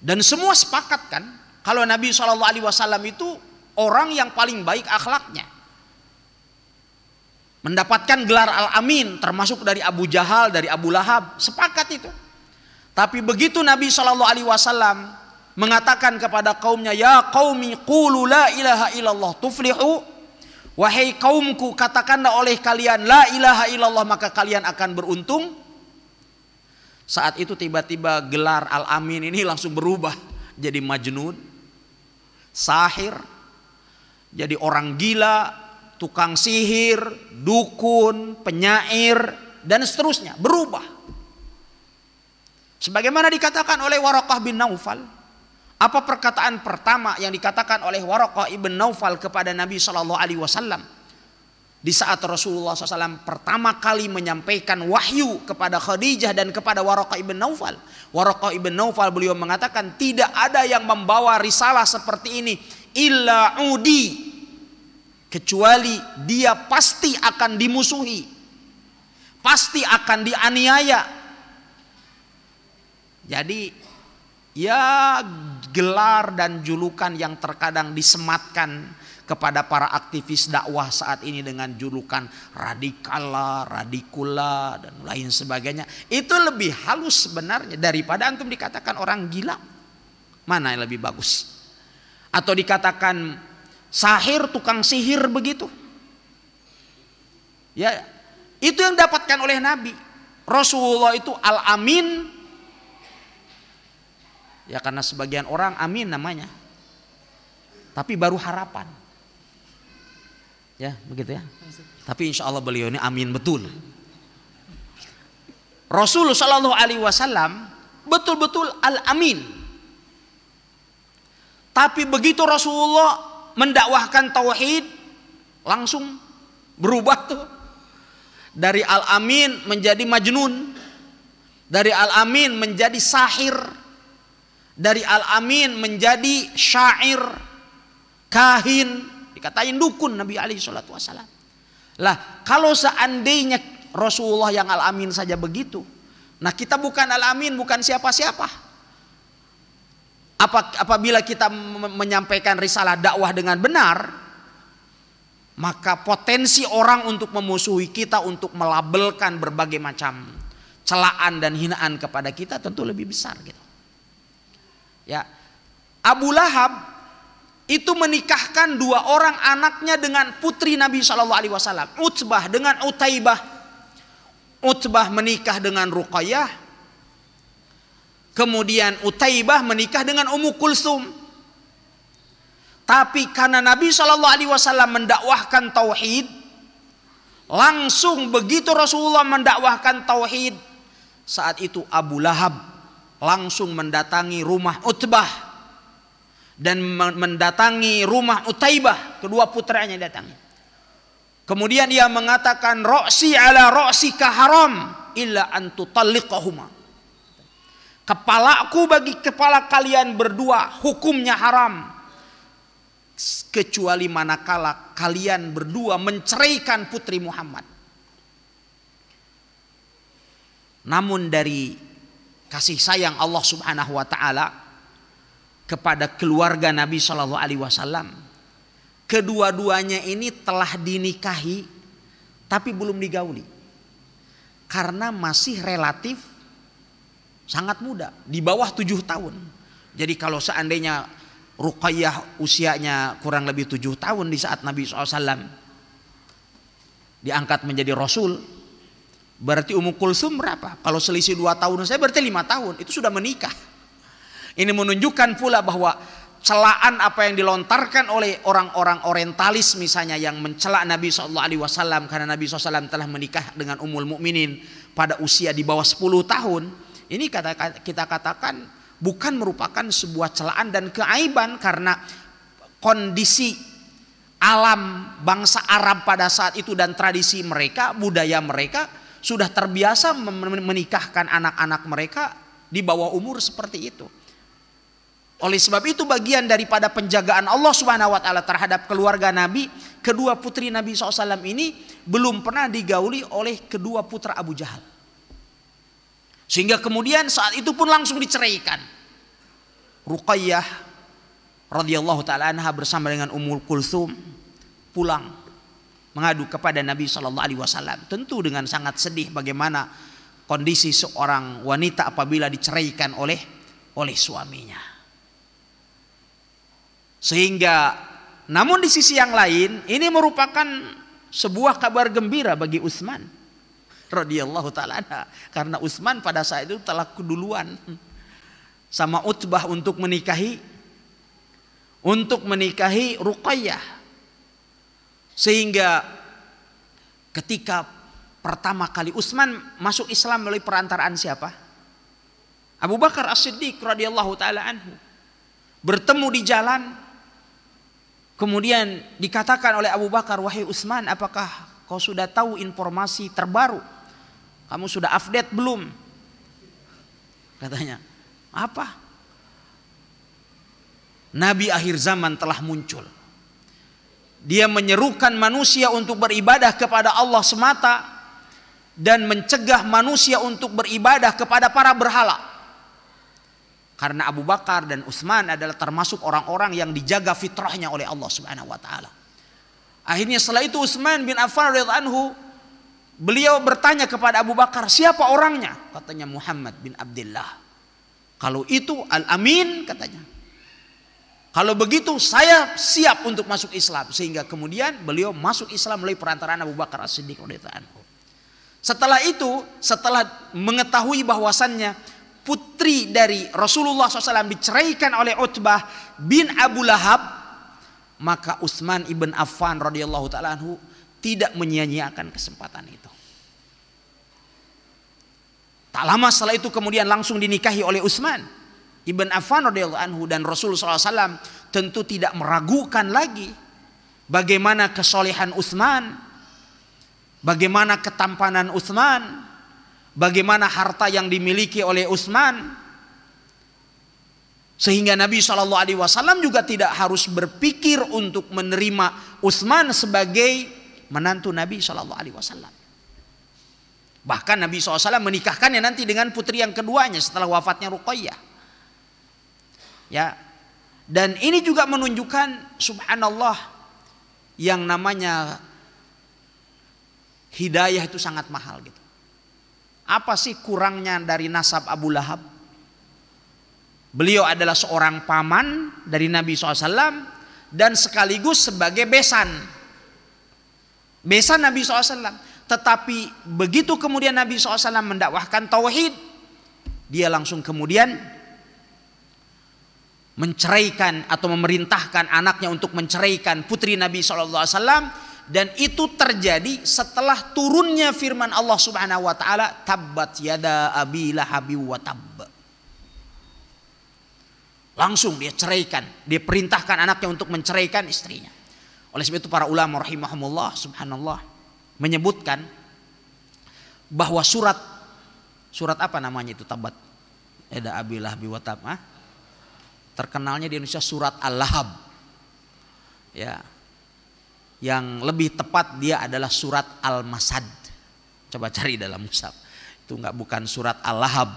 Dan semua sepakat kan kalau Nabi Shallallahu alaihi wasallam itu orang yang paling baik akhlaknya. Mendapatkan gelar Al-Amin termasuk dari Abu Jahal, dari Abu Lahab, sepakat itu. Tapi begitu Nabi Shallallahu alaihi wasallam mengatakan kepada kaumnya, "Ya qaumi qulu la ilaha illallah tuflihu." Wahai kaumku, katakanlah oleh kalian la ilaha illallah maka kalian akan beruntung. Saat itu tiba-tiba gelar Al-Amin ini langsung berubah jadi majnun, sahir, jadi orang gila, tukang sihir, dukun, penyair, dan seterusnya. Berubah. Sebagaimana dikatakan oleh Warokah bin Naufal. Apa perkataan pertama yang dikatakan oleh Warokah ibn Naufal kepada Nabi Shallallahu Alaihi Wasallam di saat Rasulullah SAW pertama kali menyampaikan wahyu kepada Khadijah dan kepada Warokah ibn Naufal. Warokah ibn Naufal beliau mengatakan tidak ada yang membawa risalah seperti ini illa udi kecuali dia pasti akan dimusuhi, pasti akan dianiaya. Jadi, ya, gelar dan julukan yang terkadang disematkan kepada para aktivis dakwah saat ini dengan julukan radikala, radikula dan lain sebagainya. Itu lebih halus sebenarnya daripada antum dikatakan orang gila. Mana yang lebih bagus? Atau dikatakan sahir, tukang sihir begitu. Ya, itu yang dapatkan oleh Nabi. Rasulullah itu al-amin. Ya karena sebagian orang amin namanya. Tapi baru harapan. Ya, begitu ya. Tapi insya Allah beliau ini amin betul. Rasulullah Shallallahu Alaihi Wasallam betul-betul al-amin. Tapi begitu Rasulullah mendakwahkan tauhid langsung berubah tuh dari al-amin menjadi majnun dari al-amin menjadi sahir dari al-amin menjadi syair kahin dikatain dukun Nabi Ali Shallallahu Wasallam lah kalau seandainya Rasulullah yang al-amin saja begitu nah kita bukan al-amin bukan siapa-siapa apabila kita menyampaikan risalah dakwah dengan benar, maka potensi orang untuk memusuhi kita untuk melabelkan berbagai macam celaan dan hinaan kepada kita tentu lebih besar gitu. Ya. Abu Lahab itu menikahkan dua orang anaknya dengan putri Nabi Shallallahu Alaihi Wasallam, Utsbah dengan Utaibah. Utsbah menikah dengan Ruqayyah, Kemudian Utaibah menikah dengan Ummu Kulsum. Tapi karena Nabi Shallallahu Alaihi Wasallam mendakwahkan tauhid, langsung begitu Rasulullah mendakwahkan tauhid, saat itu Abu Lahab langsung mendatangi rumah Utbah dan mendatangi rumah Utaibah, kedua putranya datang. Kemudian ia mengatakan roksi ala roksi haram illa antu talliqahuma Kepalaku bagi kepala kalian berdua hukumnya haram. Kecuali manakala kalian berdua menceraikan putri Muhammad. Namun dari kasih sayang Allah Subhanahu wa taala kepada keluarga Nabi Shallallahu alaihi wasallam kedua-duanya ini telah dinikahi tapi belum digauli karena masih relatif Sangat muda, di bawah tujuh tahun. Jadi kalau seandainya Ruqayyah usianya kurang lebih tujuh tahun di saat Nabi SAW diangkat menjadi Rasul, berarti umur Kulsum berapa? Kalau selisih dua tahun saya berarti lima tahun, itu sudah menikah. Ini menunjukkan pula bahwa celaan apa yang dilontarkan oleh orang-orang orientalis misalnya yang mencela Nabi saw karena Nabi SAW telah menikah dengan umul mukminin pada usia di bawah 10 tahun ini kata, kita katakan bukan merupakan sebuah celaan dan keaiban karena kondisi alam bangsa Arab pada saat itu dan tradisi mereka, budaya mereka sudah terbiasa menikahkan anak-anak mereka di bawah umur seperti itu. Oleh sebab itu bagian daripada penjagaan Allah Subhanahu wa taala terhadap keluarga Nabi, kedua putri Nabi SAW ini belum pernah digauli oleh kedua putra Abu Jahal. Sehingga kemudian saat itu pun langsung diceraikan. Ruqayyah radhiyallahu taala anha bersama dengan Ummul kultum pulang mengadu kepada Nabi sallallahu alaihi wasallam. Tentu dengan sangat sedih bagaimana kondisi seorang wanita apabila diceraikan oleh oleh suaminya. Sehingga namun di sisi yang lain ini merupakan sebuah kabar gembira bagi Utsman radhiyallahu taala karena Utsman pada saat itu telah keduluan sama Utbah untuk menikahi untuk menikahi Ruqayyah sehingga ketika pertama kali Utsman masuk Islam melalui perantaraan siapa? Abu Bakar As-Siddiq radhiyallahu taala anhu bertemu di jalan kemudian dikatakan oleh Abu Bakar wahai Utsman apakah kau sudah tahu informasi terbaru kamu sudah update belum? Katanya, apa? Nabi akhir zaman telah muncul. Dia menyerukan manusia untuk beribadah kepada Allah semata dan mencegah manusia untuk beribadah kepada para berhala. Karena Abu Bakar dan Utsman adalah termasuk orang-orang yang dijaga fitrahnya oleh Allah Subhanahu wa taala. Akhirnya setelah itu Utsman bin Affan radhiyallahu anhu Beliau bertanya kepada Abu Bakar, siapa orangnya? Katanya Muhammad bin Abdullah. Kalau itu Al-Amin katanya. Kalau begitu saya siap untuk masuk Islam. Sehingga kemudian beliau masuk Islam melalui perantaraan Abu Bakar As-Siddiq Setelah itu, setelah mengetahui bahwasannya putri dari Rasulullah SAW diceraikan oleh Utbah bin Abu Lahab, maka Utsman ibn Affan radhiyallahu taala anhu tidak menyia-nyiakan kesempatan itu. Tak lama setelah itu kemudian langsung dinikahi oleh Utsman ibn Affan radhiyallahu anhu dan Rasul SAW tentu tidak meragukan lagi bagaimana kesolehan Utsman, bagaimana ketampanan Utsman, bagaimana harta yang dimiliki oleh Utsman sehingga Nabi Shallallahu Alaihi Wasallam juga tidak harus berpikir untuk menerima Utsman sebagai menantu Nabi Shallallahu Alaihi Wasallam. Bahkan Nabi SAW menikahkannya nanti dengan putri yang keduanya setelah wafatnya Ruqayyah. Ya. Dan ini juga menunjukkan subhanallah yang namanya hidayah itu sangat mahal gitu. Apa sih kurangnya dari nasab Abu Lahab? Beliau adalah seorang paman dari Nabi SAW dan sekaligus sebagai besan Besan Nabi SAW. Tetapi begitu kemudian Nabi SAW mendakwahkan tauhid, dia langsung kemudian menceraikan atau memerintahkan anaknya untuk menceraikan putri Nabi SAW dan itu terjadi setelah turunnya firman Allah Subhanahu wa taala tabbat yada abi lahabi wa tabb langsung dia ceraikan dia perintahkan anaknya untuk menceraikan istrinya oleh sebab itu para ulama rahimahumullah subhanallah menyebutkan bahwa surat surat apa namanya itu tabat eda abilah biwatab ah? terkenalnya di Indonesia surat al-lahab ya yang lebih tepat dia adalah surat al-masad coba cari dalam musaf itu nggak bukan surat al-lahab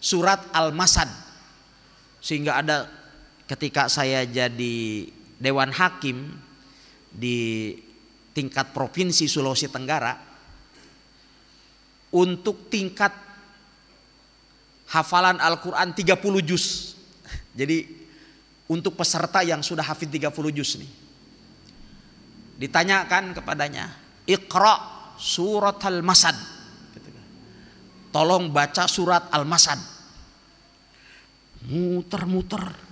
surat al-masad sehingga ada ketika saya jadi Dewan Hakim di tingkat provinsi Sulawesi Tenggara untuk tingkat hafalan Al-Quran 30 juz. Jadi untuk peserta yang sudah hafid 30 juz nih. Ditanyakan kepadanya, Iqra surat al-masad. Tolong baca surat al-masad. Muter-muter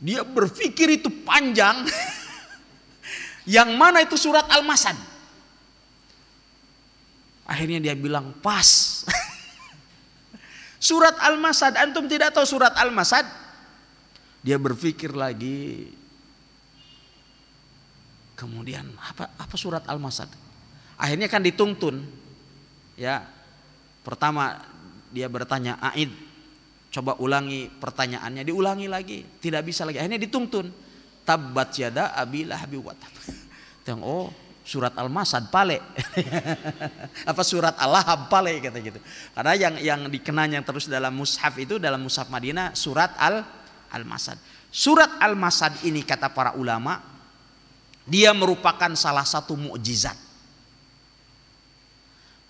dia berpikir itu panjang. yang mana itu surat Al-Masad. Akhirnya dia bilang pas. surat Al-Masad, antum tidak tahu surat Al-Masad? Dia berpikir lagi. Kemudian apa apa surat Al-Masad? Akhirnya kan dituntun. Ya. Pertama dia bertanya Aid Coba ulangi pertanyaannya, diulangi lagi, tidak bisa lagi. Akhirnya dituntun. tabat yada abila lahabi watab. Teng oh surat al-masad pale apa surat al-lahab pale kata gitu karena yang yang dikenanya terus dalam mushaf itu dalam mushaf Madinah surat al al-masad surat al-masad ini kata para ulama dia merupakan salah satu mukjizat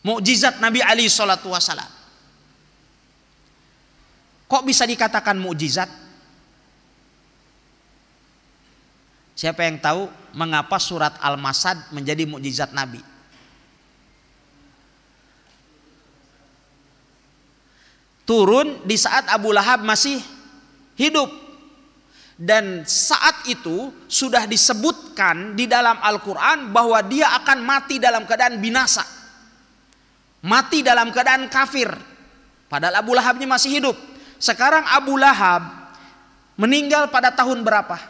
mukjizat Nabi Ali Shallallahu Wasallam Kok bisa dikatakan mukjizat? Siapa yang tahu mengapa surat Al-Masad menjadi mukjizat Nabi? Turun di saat Abu Lahab masih hidup. Dan saat itu sudah disebutkan di dalam Al-Quran bahwa dia akan mati dalam keadaan binasa. Mati dalam keadaan kafir. Padahal Abu Lahabnya masih hidup. Sekarang Abu Lahab meninggal pada tahun berapa?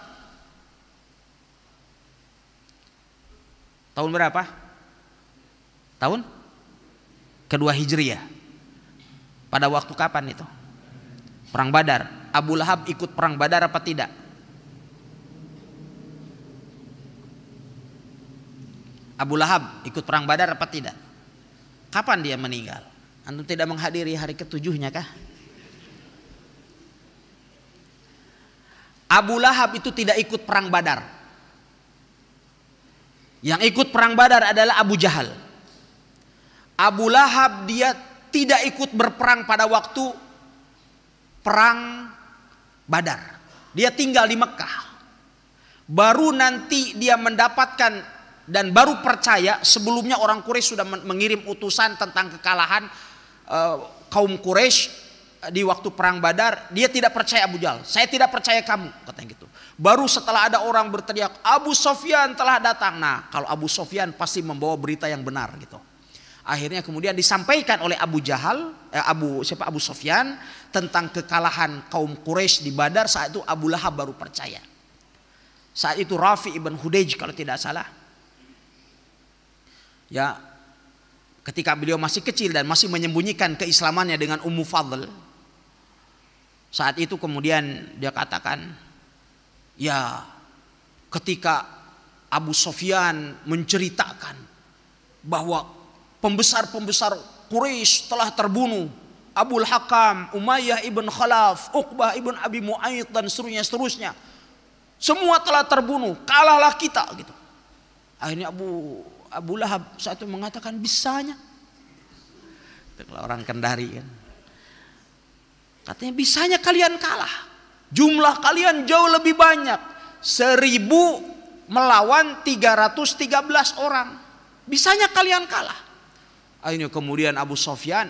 Tahun berapa? Tahun kedua Hijriah. Pada waktu kapan itu? Perang Badar. Abu Lahab ikut perang Badar apa tidak? Abu Lahab ikut perang Badar apa tidak? Kapan dia meninggal? Antum tidak menghadiri hari ketujuhnya kah? Abu Lahab itu tidak ikut perang Badar. Yang ikut perang Badar adalah Abu Jahal. Abu Lahab dia tidak ikut berperang pada waktu perang Badar. Dia tinggal di Mekah. Baru nanti dia mendapatkan dan baru percaya sebelumnya orang Quraisy sudah mengirim utusan tentang kekalahan uh, kaum Quraisy di waktu perang Badar, dia tidak percaya Abu Jal. Saya tidak percaya kamu, katanya gitu. Baru setelah ada orang berteriak, Abu Sofyan telah datang. Nah, kalau Abu Sofyan pasti membawa berita yang benar gitu. Akhirnya kemudian disampaikan oleh Abu Jahal, eh, Abu siapa Abu Sofyan tentang kekalahan kaum Quraisy di Badar. Saat itu Abu Lahab baru percaya. Saat itu Rafi ibn Hudej kalau tidak salah. Ya, ketika beliau masih kecil dan masih menyembunyikan keislamannya dengan Ummu Fadl, saat itu kemudian dia katakan, ya ketika Abu Sofyan menceritakan bahwa pembesar-pembesar Quraisy telah terbunuh. Abu Hakam, Umayyah ibn Khalaf, Uqbah ibn Abi Mu'ayyid dan seterusnya seterusnya. Semua telah terbunuh, kalahlah kita gitu. Akhirnya Abu Abu Lahab satu mengatakan bisanya. Itu orang Kendari kan. Ya. Katanya bisanya kalian kalah. Jumlah kalian jauh lebih banyak. Seribu melawan 313 orang. Bisanya kalian kalah. Akhirnya kemudian Abu Sofyan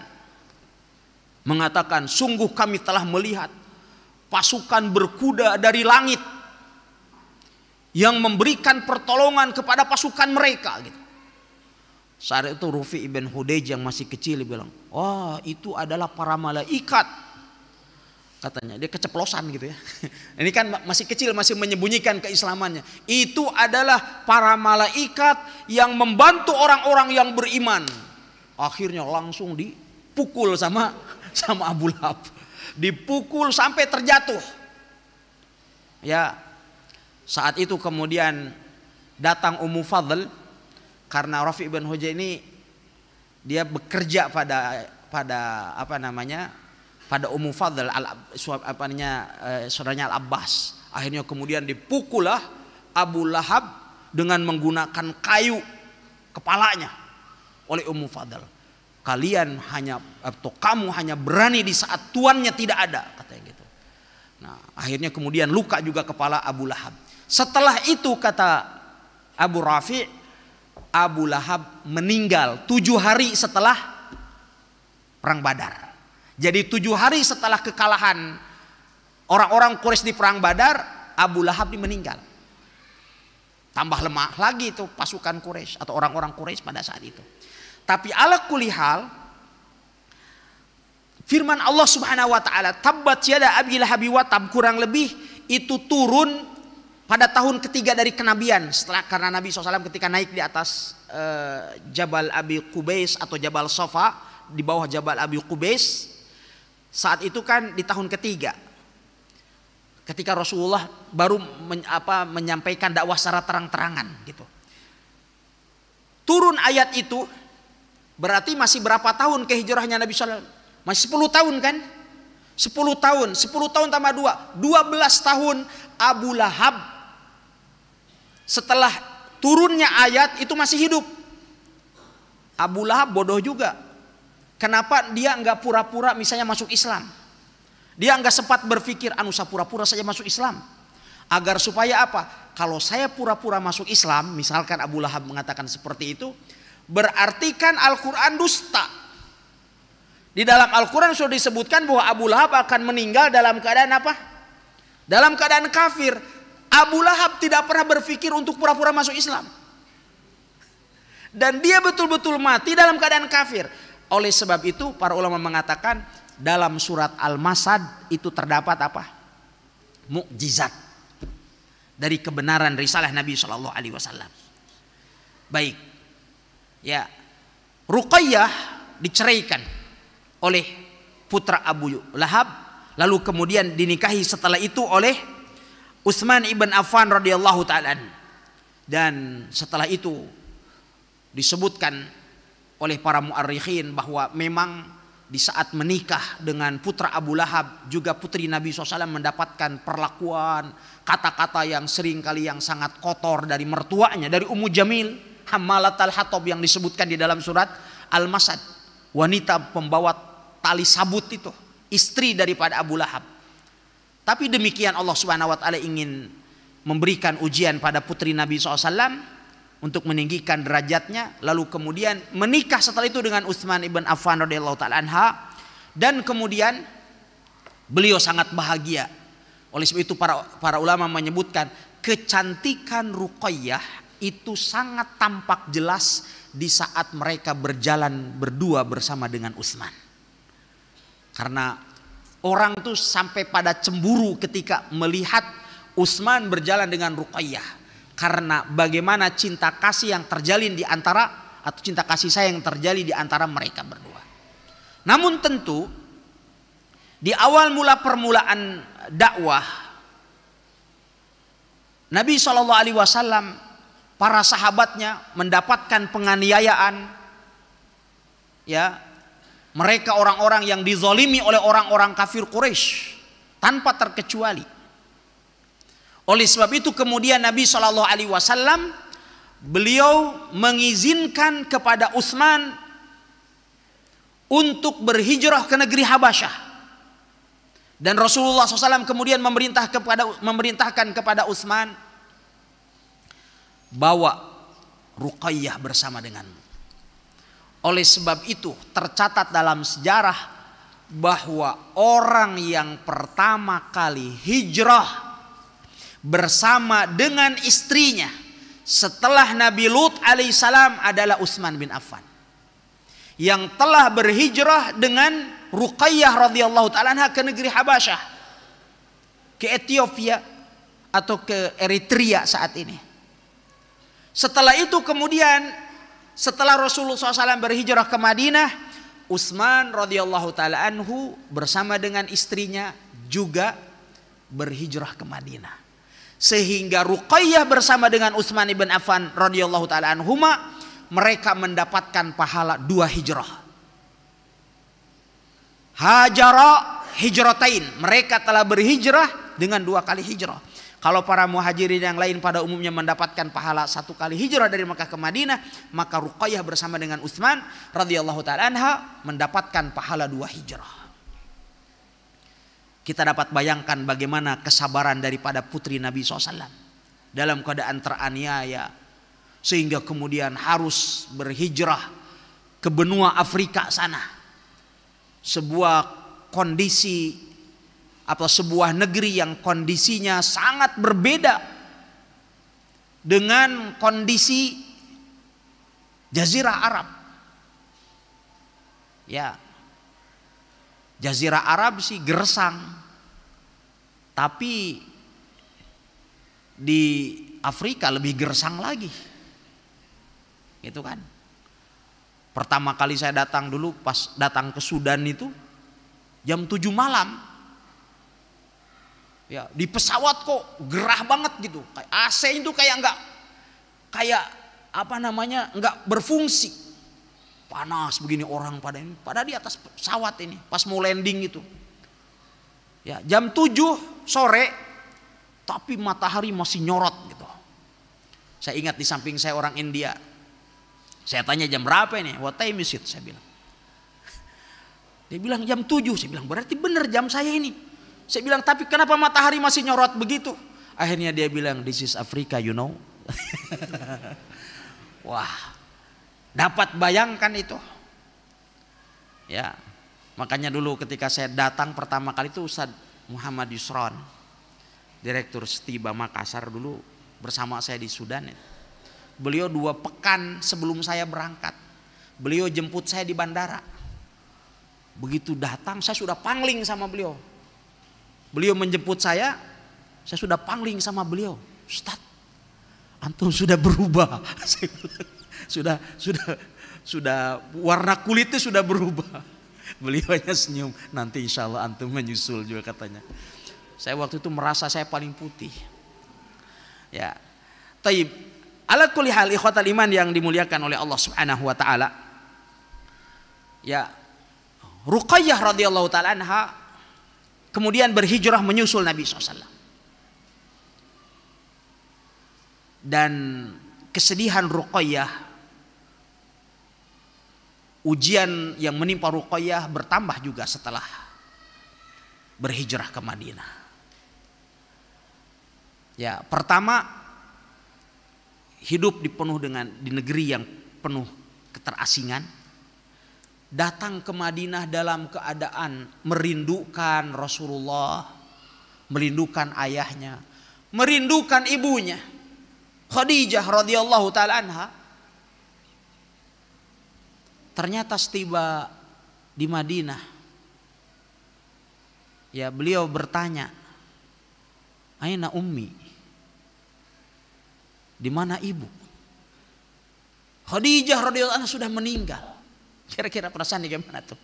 mengatakan, sungguh kami telah melihat pasukan berkuda dari langit yang memberikan pertolongan kepada pasukan mereka. Gitu. Saat itu Rufi ibn Hudej yang masih kecil bilang, wah oh, itu adalah para malaikat katanya. Dia keceplosan gitu ya. Ini kan masih kecil, masih menyembunyikan keislamannya. Itu adalah para malaikat yang membantu orang-orang yang beriman. Akhirnya langsung dipukul sama sama Abu Lahab. Dipukul sampai terjatuh. Ya. Saat itu kemudian datang Ummu Fadl karena Rafi bin Hoja ini dia bekerja pada pada apa namanya pada Ummu Fadl al eh, saudaranya Al Abbas. Akhirnya kemudian dipukullah Abu Lahab dengan menggunakan kayu kepalanya oleh Ummu Fadl. Kalian hanya atau kamu hanya berani di saat tuannya tidak ada, katanya gitu. Nah, akhirnya kemudian luka juga kepala Abu Lahab. Setelah itu kata Abu Rafi, Abu Lahab meninggal tujuh hari setelah perang Badar. Jadi tujuh hari setelah kekalahan orang-orang Quraisy di perang Badar, Abu Lahab ini meninggal. Tambah lemah lagi itu pasukan Quraisy atau orang-orang Quraisy pada saat itu. Tapi ala kulihal firman Allah Subhanahu wa taala tabbat yada abi wa watab kurang lebih itu turun pada tahun ketiga dari kenabian setelah karena Nabi SAW ketika naik di atas eh, Jabal Abi Kubais atau Jabal Sofa di bawah Jabal Abi Kubais saat itu kan di tahun ketiga. Ketika Rasulullah baru men, apa, menyampaikan dakwah secara terang-terangan gitu. Turun ayat itu berarti masih berapa tahun kehijrahnya Nabi SAW? Masih 10 tahun kan? 10 tahun, 10 tahun tambah dua 12 tahun Abu Lahab setelah turunnya ayat itu masih hidup. Abu Lahab bodoh juga, Kenapa dia nggak pura-pura misalnya masuk Islam? Dia nggak sempat berpikir anu saya pura-pura saja masuk Islam. Agar supaya apa? Kalau saya pura-pura masuk Islam, misalkan Abu Lahab mengatakan seperti itu, berarti kan Al-Quran dusta. Di dalam Al-Quran sudah disebutkan bahwa Abu Lahab akan meninggal dalam keadaan apa? Dalam keadaan kafir. Abu Lahab tidak pernah berpikir untuk pura-pura masuk Islam. Dan dia betul-betul mati dalam keadaan kafir. Oleh sebab itu para ulama mengatakan dalam surat Al-Masad itu terdapat apa? Mukjizat dari kebenaran risalah Nabi Shallallahu Alaihi Wasallam. Baik, ya Ruqayyah diceraikan oleh putra Abu Lahab, lalu kemudian dinikahi setelah itu oleh Utsman ibn Affan radhiyallahu taala dan setelah itu disebutkan oleh para muarrikhin bahwa memang di saat menikah dengan putra Abu Lahab juga putri Nabi SAW mendapatkan perlakuan kata-kata yang sering kali yang sangat kotor dari mertuanya dari Ummu Jamil Hamalat al-Hatob yang disebutkan di dalam surat Al-Masad wanita pembawa tali sabut itu istri daripada Abu Lahab tapi demikian Allah Subhanahu wa taala ingin memberikan ujian pada putri Nabi SAW untuk meninggikan derajatnya lalu kemudian menikah setelah itu dengan Utsman ibn Affan radhiyallahu taala anha dan kemudian beliau sangat bahagia oleh sebab itu para para ulama menyebutkan kecantikan Ruqayyah itu sangat tampak jelas di saat mereka berjalan berdua bersama dengan Utsman karena orang tuh sampai pada cemburu ketika melihat Utsman berjalan dengan Ruqayyah karena bagaimana cinta kasih yang terjalin di antara atau cinta kasih saya yang terjalin di antara mereka berdua. Namun tentu di awal mula permulaan dakwah Nabi Shallallahu Alaihi Wasallam para sahabatnya mendapatkan penganiayaan ya mereka orang-orang yang dizolimi oleh orang-orang kafir Quraisy tanpa terkecuali oleh sebab itu kemudian Nabi Shallallahu Alaihi Wasallam beliau mengizinkan kepada Utsman untuk berhijrah ke negeri Habasyah. Dan Rasulullah SAW kemudian memerintah kepada, memerintahkan kepada Utsman bawa Ruqayyah bersama denganmu. Oleh sebab itu tercatat dalam sejarah bahwa orang yang pertama kali hijrah bersama dengan istrinya setelah Nabi Lut alaihissalam adalah Utsman bin Affan yang telah berhijrah dengan Ruqayyah radhiyallahu taala ke negeri Habasyah ke Ethiopia atau ke Eritrea saat ini. Setelah itu kemudian setelah Rasulullah SAW berhijrah ke Madinah, Utsman radhiyallahu taala anhu bersama dengan istrinya juga berhijrah ke Madinah sehingga Ruqayyah bersama dengan Utsman bin Affan radhiyallahu taala anhuma mereka mendapatkan pahala dua hijrah. Hajara hijratain, mereka telah berhijrah dengan dua kali hijrah. Kalau para muhajirin yang lain pada umumnya mendapatkan pahala satu kali hijrah dari Mekah ke Madinah, maka Ruqayyah bersama dengan Utsman radhiyallahu taala anha mendapatkan pahala dua hijrah. Kita dapat bayangkan bagaimana kesabaran daripada putri Nabi SAW dalam keadaan teraniaya sehingga kemudian harus berhijrah ke benua Afrika sana. Sebuah kondisi atau sebuah negeri yang kondisinya sangat berbeda dengan kondisi jazirah Arab. Ya. Jazirah Arab sih gersang. Tapi di Afrika lebih gersang lagi. Gitu kan. Pertama kali saya datang dulu pas datang ke Sudan itu jam 7 malam. Ya, di pesawat kok gerah banget gitu. kayak AC itu kayak enggak kayak apa namanya? enggak berfungsi. Panas begini orang pada ini, pada di atas pesawat ini pas mau landing itu. Ya, jam 7 sore, tapi matahari masih nyorot gitu. Saya ingat di samping saya orang India. Saya tanya jam berapa ini? What time is it? Saya bilang. Dia bilang jam 7. Saya bilang berarti benar jam saya ini. Saya bilang tapi kenapa matahari masih nyorot begitu? Akhirnya dia bilang this is Africa you know. Wah. Dapat bayangkan itu. Ya. Makanya dulu ketika saya datang pertama kali itu Ustaz Muhammad Yusron, direktur Setiba Makassar dulu bersama saya di Sudan. Beliau dua pekan sebelum saya berangkat, beliau jemput saya di bandara. Begitu datang saya sudah pangling sama beliau. Beliau menjemput saya, saya sudah pangling sama beliau. Ustaz, antum sudah berubah. sudah sudah sudah warna kulitnya sudah berubah. Beliau hanya senyum, nanti insya Allah antum menyusul juga katanya. Saya waktu itu merasa saya paling putih. Ya. tapi Ala kulli hal ikhwatal iman yang dimuliakan oleh Allah Subhanahu wa taala. Ya. Ruqayyah radhiyallahu taala kemudian berhijrah menyusul Nabi SAW. Dan kesedihan Ruqayyah ujian yang menimpa Ruqayyah bertambah juga setelah berhijrah ke Madinah. Ya, pertama hidup dipenuh dengan di negeri yang penuh keterasingan. Datang ke Madinah dalam keadaan merindukan Rasulullah, merindukan ayahnya, merindukan ibunya. Khadijah radhiyallahu taala anha Ternyata setiba di Madinah, ya beliau bertanya, Aina ummi, di mana ibu? Khadijah radhiyallahu anha sudah meninggal. Kira-kira perasaan gimana tuh?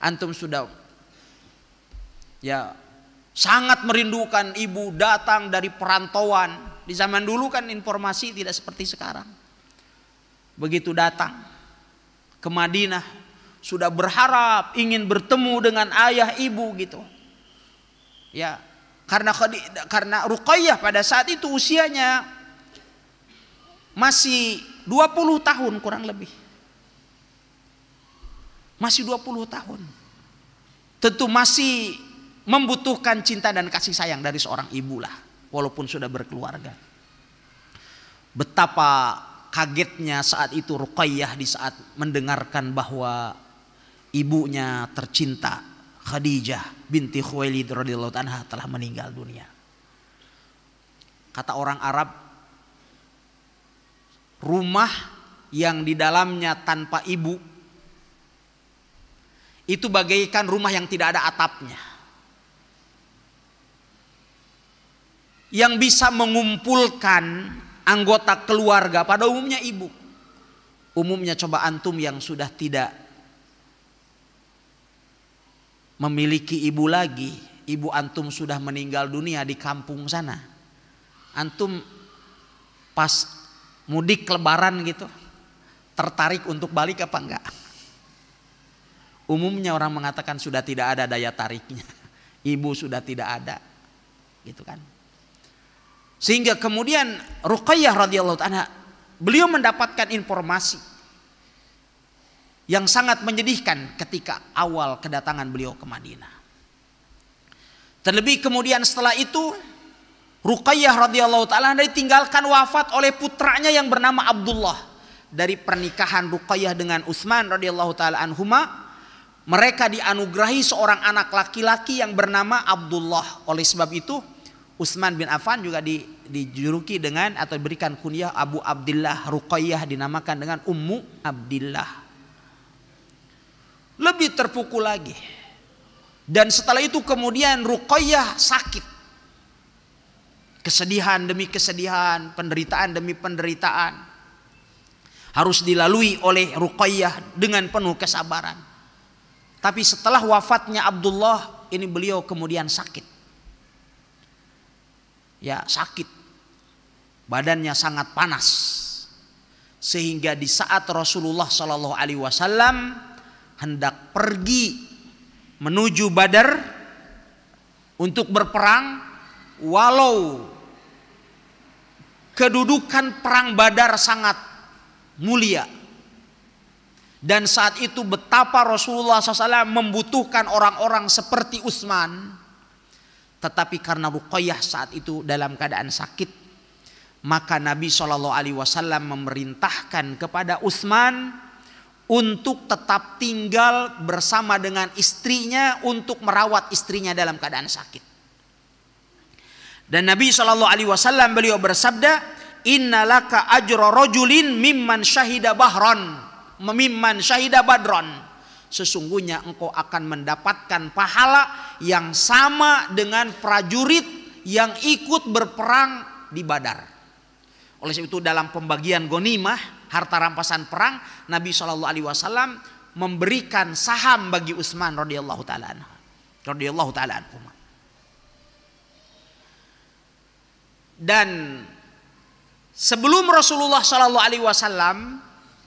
Antum sudah ya sangat merindukan ibu datang dari perantauan. Di zaman dulu kan informasi tidak seperti sekarang. Begitu datang ke Madinah sudah berharap ingin bertemu dengan ayah ibu gitu ya karena karena Ruqayyah pada saat itu usianya masih 20 tahun kurang lebih masih 20 tahun tentu masih membutuhkan cinta dan kasih sayang dari seorang ibu lah walaupun sudah berkeluarga betapa kagetnya saat itu Ruqayyah di saat mendengarkan bahwa ibunya tercinta Khadijah binti Khuwailid radhiyallahu anha telah meninggal dunia. Kata orang Arab, rumah yang di dalamnya tanpa ibu itu bagaikan rumah yang tidak ada atapnya. Yang bisa mengumpulkan anggota keluarga, pada umumnya ibu. Umumnya coba antum yang sudah tidak memiliki ibu lagi, ibu antum sudah meninggal dunia di kampung sana. Antum pas mudik lebaran gitu, tertarik untuk balik apa enggak? Umumnya orang mengatakan sudah tidak ada daya tariknya. Ibu sudah tidak ada. Gitu kan. Sehingga kemudian Ruqayyah radhiyallahu anha beliau mendapatkan informasi yang sangat menyedihkan ketika awal kedatangan beliau ke Madinah. Terlebih kemudian setelah itu Ruqayyah radhiyallahu taala ditinggalkan wafat oleh putranya yang bernama Abdullah dari pernikahan Ruqayyah dengan Utsman radhiyallahu taala anhuma mereka dianugerahi seorang anak laki-laki yang bernama Abdullah oleh sebab itu Utsman bin Affan juga di, dijuluki dengan atau diberikan kunyah Abu Abdullah Ruqayyah dinamakan dengan Ummu Abdullah. Lebih terpukul lagi. Dan setelah itu kemudian Ruqayyah sakit. Kesedihan demi kesedihan, penderitaan demi penderitaan. Harus dilalui oleh Ruqayyah dengan penuh kesabaran. Tapi setelah wafatnya Abdullah ini beliau kemudian sakit ya sakit. Badannya sangat panas. Sehingga di saat Rasulullah Shallallahu alaihi wasallam hendak pergi menuju Badar untuk berperang walau kedudukan perang Badar sangat mulia dan saat itu betapa Rasulullah SAW membutuhkan orang-orang seperti Utsman tetapi karena Ruqayyah saat itu dalam keadaan sakit, maka Nabi Shallallahu Alaihi Wasallam memerintahkan kepada Utsman untuk tetap tinggal bersama dengan istrinya untuk merawat istrinya dalam keadaan sakit. Dan Nabi Shallallahu Alaihi Wasallam beliau bersabda, Innalaka ajro rojulin mimman syahida bahron, mimman syahida badron. Sesungguhnya engkau akan mendapatkan pahala yang sama dengan prajurit yang ikut berperang di Badar. Oleh sebab itu dalam pembagian gonimah, harta rampasan perang, Nabi Shallallahu alaihi wasallam memberikan saham bagi Utsman radhiyallahu taala radhiyallahu taala Dan sebelum Rasulullah Shallallahu alaihi wasallam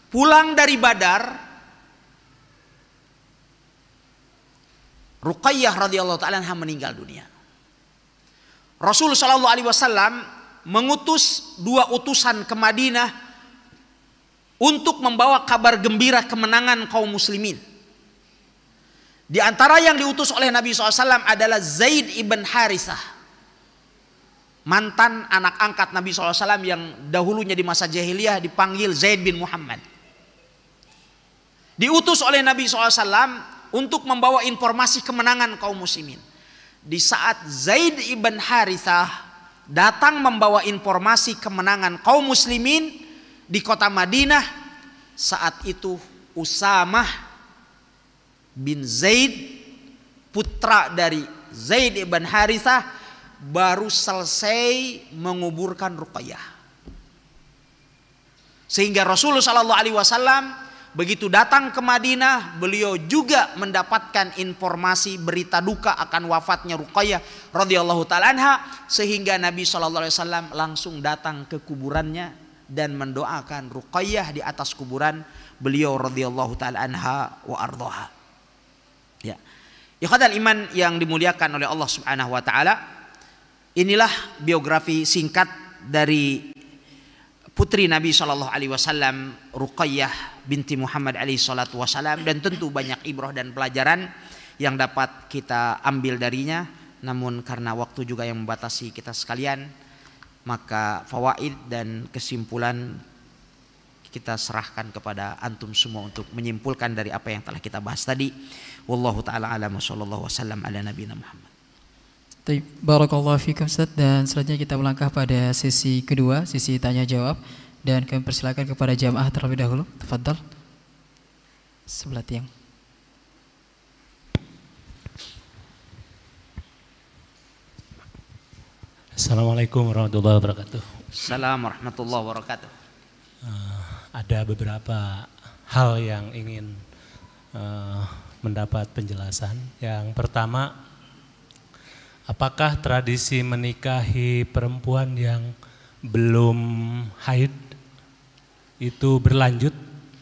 pulang dari Badar, Ruqayyah radhiyallahu taala meninggal dunia. Rasul sallallahu alaihi wasallam mengutus dua utusan ke Madinah untuk membawa kabar gembira kemenangan kaum muslimin. Di antara yang diutus oleh Nabi SAW adalah Zaid ibn Harisah. Mantan anak angkat Nabi SAW yang dahulunya di masa jahiliyah dipanggil Zaid bin Muhammad. Diutus oleh Nabi SAW untuk membawa informasi kemenangan kaum muslimin. Di saat Zaid ibn Harithah datang membawa informasi kemenangan kaum muslimin di kota Madinah, saat itu Usamah bin Zaid putra dari Zaid ibn Harithah baru selesai menguburkan Ruqayyah. Sehingga Rasulullah Shallallahu alaihi wasallam Begitu datang ke Madinah, beliau juga mendapatkan informasi berita duka akan wafatnya Ruqayyah radhiyallahu taala anha sehingga Nabi saw langsung datang ke kuburannya dan mendoakan Ruqayyah di atas kuburan beliau radhiyallahu taala anha wa ardhaha. Ya. Ikhwatal iman yang dimuliakan oleh Allah Subhanahu wa taala, inilah biografi singkat dari putri Nabi Shallallahu Alaihi Wasallam Ruqayyah binti Muhammad Ali Shallallahu Wasallam dan tentu banyak ibroh dan pelajaran yang dapat kita ambil darinya namun karena waktu juga yang membatasi kita sekalian maka fawaid dan kesimpulan kita serahkan kepada antum semua untuk menyimpulkan dari apa yang telah kita bahas tadi wallahu taala alam sallallahu wasallam ala nabiyina Muhammad Baik, Barakallahu fikum Ustaz dan selanjutnya kita melangkah pada sesi kedua, sesi tanya jawab dan kami persilakan kepada jamaah terlebih dahulu. Tafadhal. Sebelah tiang. Assalamualaikum warahmatullahi wabarakatuh. Assalamualaikum warahmatullahi wabarakatuh. Eh, ada beberapa hal yang ingin uh, mendapat penjelasan. Yang pertama, apakah tradisi menikahi perempuan yang belum haid itu berlanjut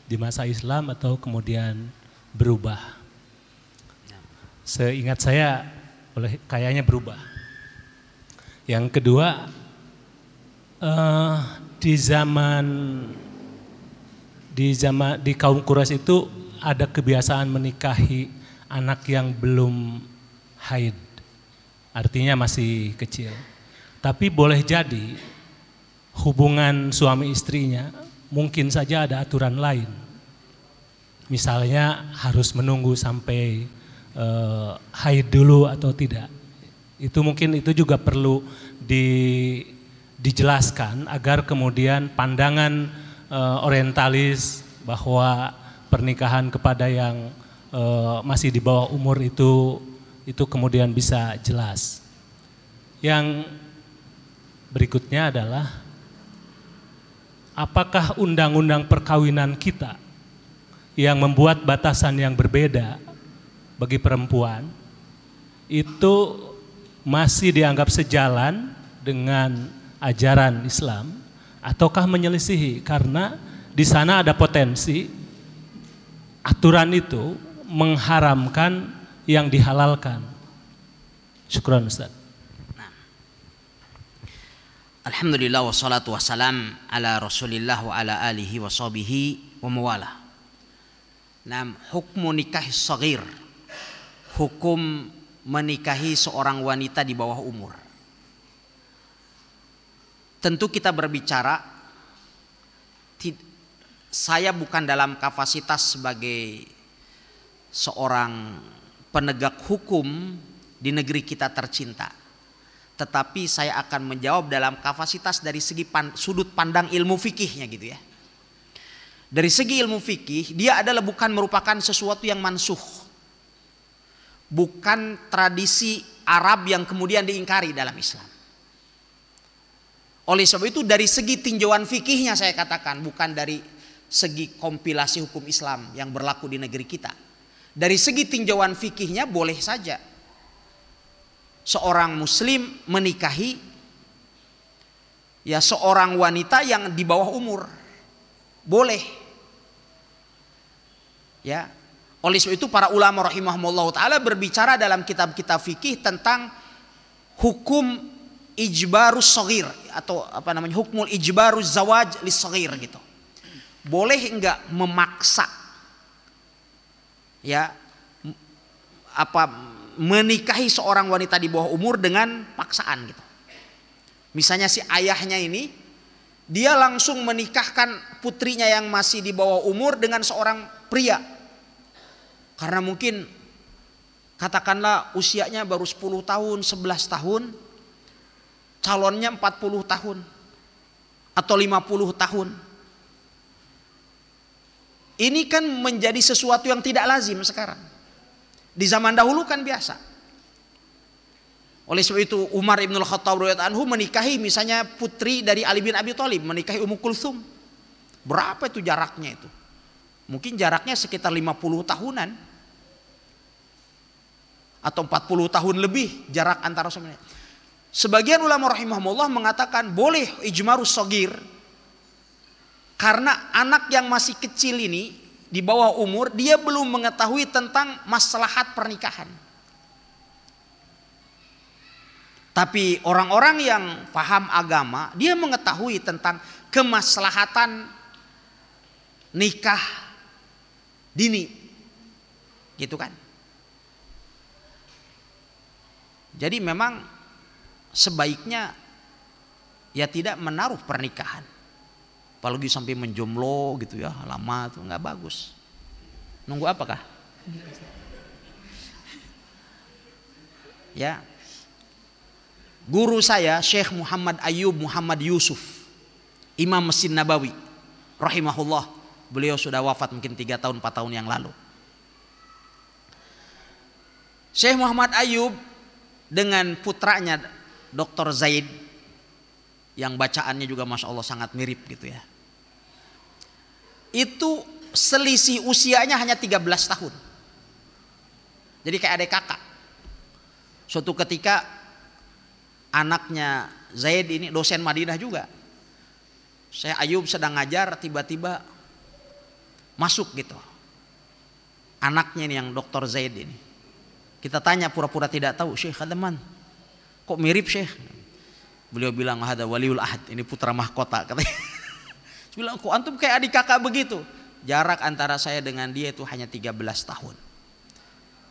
di masa Islam atau kemudian berubah? Seingat saya oleh kayaknya berubah. Yang kedua uh, di zaman di zaman di kaum Quraisy itu ada kebiasaan menikahi anak yang belum haid Artinya masih kecil. Tapi boleh jadi hubungan suami istrinya mungkin saja ada aturan lain. Misalnya harus menunggu sampai uh, haid dulu atau tidak. Itu mungkin itu juga perlu di, dijelaskan agar kemudian pandangan uh, orientalis bahwa pernikahan kepada yang uh, masih di bawah umur itu itu kemudian bisa jelas. Yang berikutnya adalah apakah undang-undang perkawinan kita yang membuat batasan yang berbeda bagi perempuan itu masih dianggap sejalan dengan ajaran Islam ataukah menyelisihi karena di sana ada potensi aturan itu mengharamkan yang dihalalkan. Syukran Ustaz. Nah. Alhamdulillah wassalatu wassalam ala Rasulillah wa ala alihi wa sahbihi wa mawala. Nam hukum nikah sagir. Hukum menikahi seorang wanita di bawah umur. Tentu kita berbicara saya bukan dalam kapasitas sebagai seorang penegak hukum di negeri kita tercinta. Tetapi saya akan menjawab dalam kapasitas dari segi pan, sudut pandang ilmu fikihnya gitu ya. Dari segi ilmu fikih, dia adalah bukan merupakan sesuatu yang mansuh. Bukan tradisi Arab yang kemudian diingkari dalam Islam. Oleh sebab itu dari segi tinjauan fikihnya saya katakan bukan dari segi kompilasi hukum Islam yang berlaku di negeri kita dari segi tinjauan fikihnya boleh saja seorang muslim menikahi ya seorang wanita yang di bawah umur. Boleh. Ya. Oleh sebab itu para ulama rahimahumullah taala berbicara dalam kitab-kitab fikih tentang hukum ijbarus sogir atau apa namanya hukum ijbarus zawaj li sogir gitu. Boleh enggak memaksa ya apa menikahi seorang wanita di bawah umur dengan paksaan gitu. Misalnya si ayahnya ini dia langsung menikahkan putrinya yang masih di bawah umur dengan seorang pria. Karena mungkin katakanlah usianya baru 10 tahun, 11 tahun, calonnya 40 tahun atau 50 tahun. Ini kan menjadi sesuatu yang tidak lazim sekarang. Di zaman dahulu kan biasa. Oleh sebab itu Umar ibnul Khattab radhiyallahu anhu menikahi misalnya putri dari Ali bin Abi Thalib menikahi Ummu Kulsum. Berapa itu jaraknya itu? Mungkin jaraknya sekitar 50 tahunan atau 40 tahun lebih jarak antara semuanya. Sebagian ulama rahimahullah mengatakan boleh ijmarus sogir karena anak yang masih kecil ini di bawah umur dia belum mengetahui tentang maslahat pernikahan. Tapi orang-orang yang paham agama dia mengetahui tentang kemaslahatan nikah dini. Gitu kan? Jadi memang sebaiknya ya tidak menaruh pernikahan apalagi sampai menjomblo gitu ya lama tuh nggak bagus nunggu apakah ya guru saya Syekh Muhammad Ayub Muhammad Yusuf Imam Mesin Nabawi rahimahullah beliau sudah wafat mungkin tiga tahun empat tahun yang lalu Syekh Muhammad Ayub dengan putranya Dr. Zaid yang bacaannya juga masya Allah sangat mirip gitu ya. Itu selisih usianya hanya 13 tahun. Jadi kayak adik kakak. Suatu ketika anaknya Zaid ini dosen Madinah juga. Saya Ayub sedang ngajar tiba-tiba masuk gitu. Anaknya ini yang dokter Zaid ini. Kita tanya pura-pura tidak tahu, Syekh kademan? Kok mirip Syekh? Beliau bilang ada waliul ahad, ini putra mahkota katanya. saya bilang, "Kok antum kayak adik kakak begitu?" Jarak antara saya dengan dia itu hanya 13 tahun.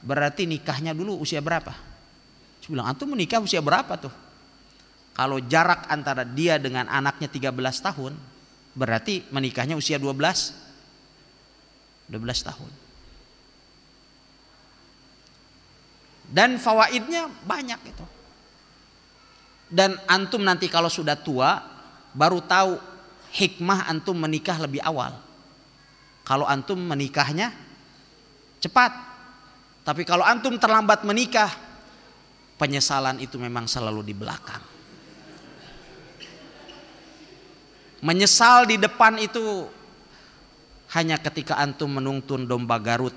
Berarti nikahnya dulu usia berapa? Saya bilang, "Antum menikah usia berapa tuh?" Kalau jarak antara dia dengan anaknya 13 tahun, berarti menikahnya usia 12 12 tahun. Dan fawaidnya banyak itu dan antum nanti kalau sudah tua baru tahu hikmah antum menikah lebih awal. Kalau antum menikahnya cepat. Tapi kalau antum terlambat menikah, penyesalan itu memang selalu di belakang. Menyesal di depan itu hanya ketika antum menuntun domba Garut.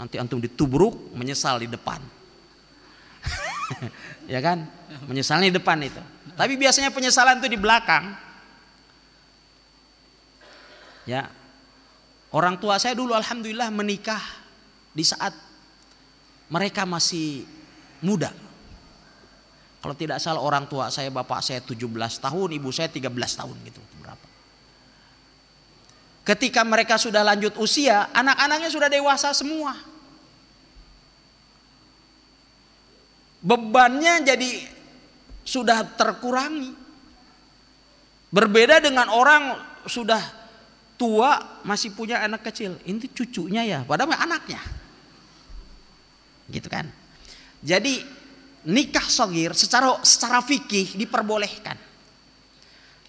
Nanti antum ditubruk, menyesal di depan. ya kan? Menyesalnya di depan itu. Tapi biasanya penyesalan itu di belakang. Ya. Orang tua saya dulu alhamdulillah menikah di saat mereka masih muda. Kalau tidak salah orang tua saya, bapak saya 17 tahun, ibu saya 13 tahun gitu berapa. Ketika mereka sudah lanjut usia, anak-anaknya sudah dewasa semua. bebannya jadi sudah terkurangi. Berbeda dengan orang sudah tua masih punya anak kecil. Ini cucunya ya, padahal anaknya. Gitu kan. Jadi nikah sogir secara secara fikih diperbolehkan.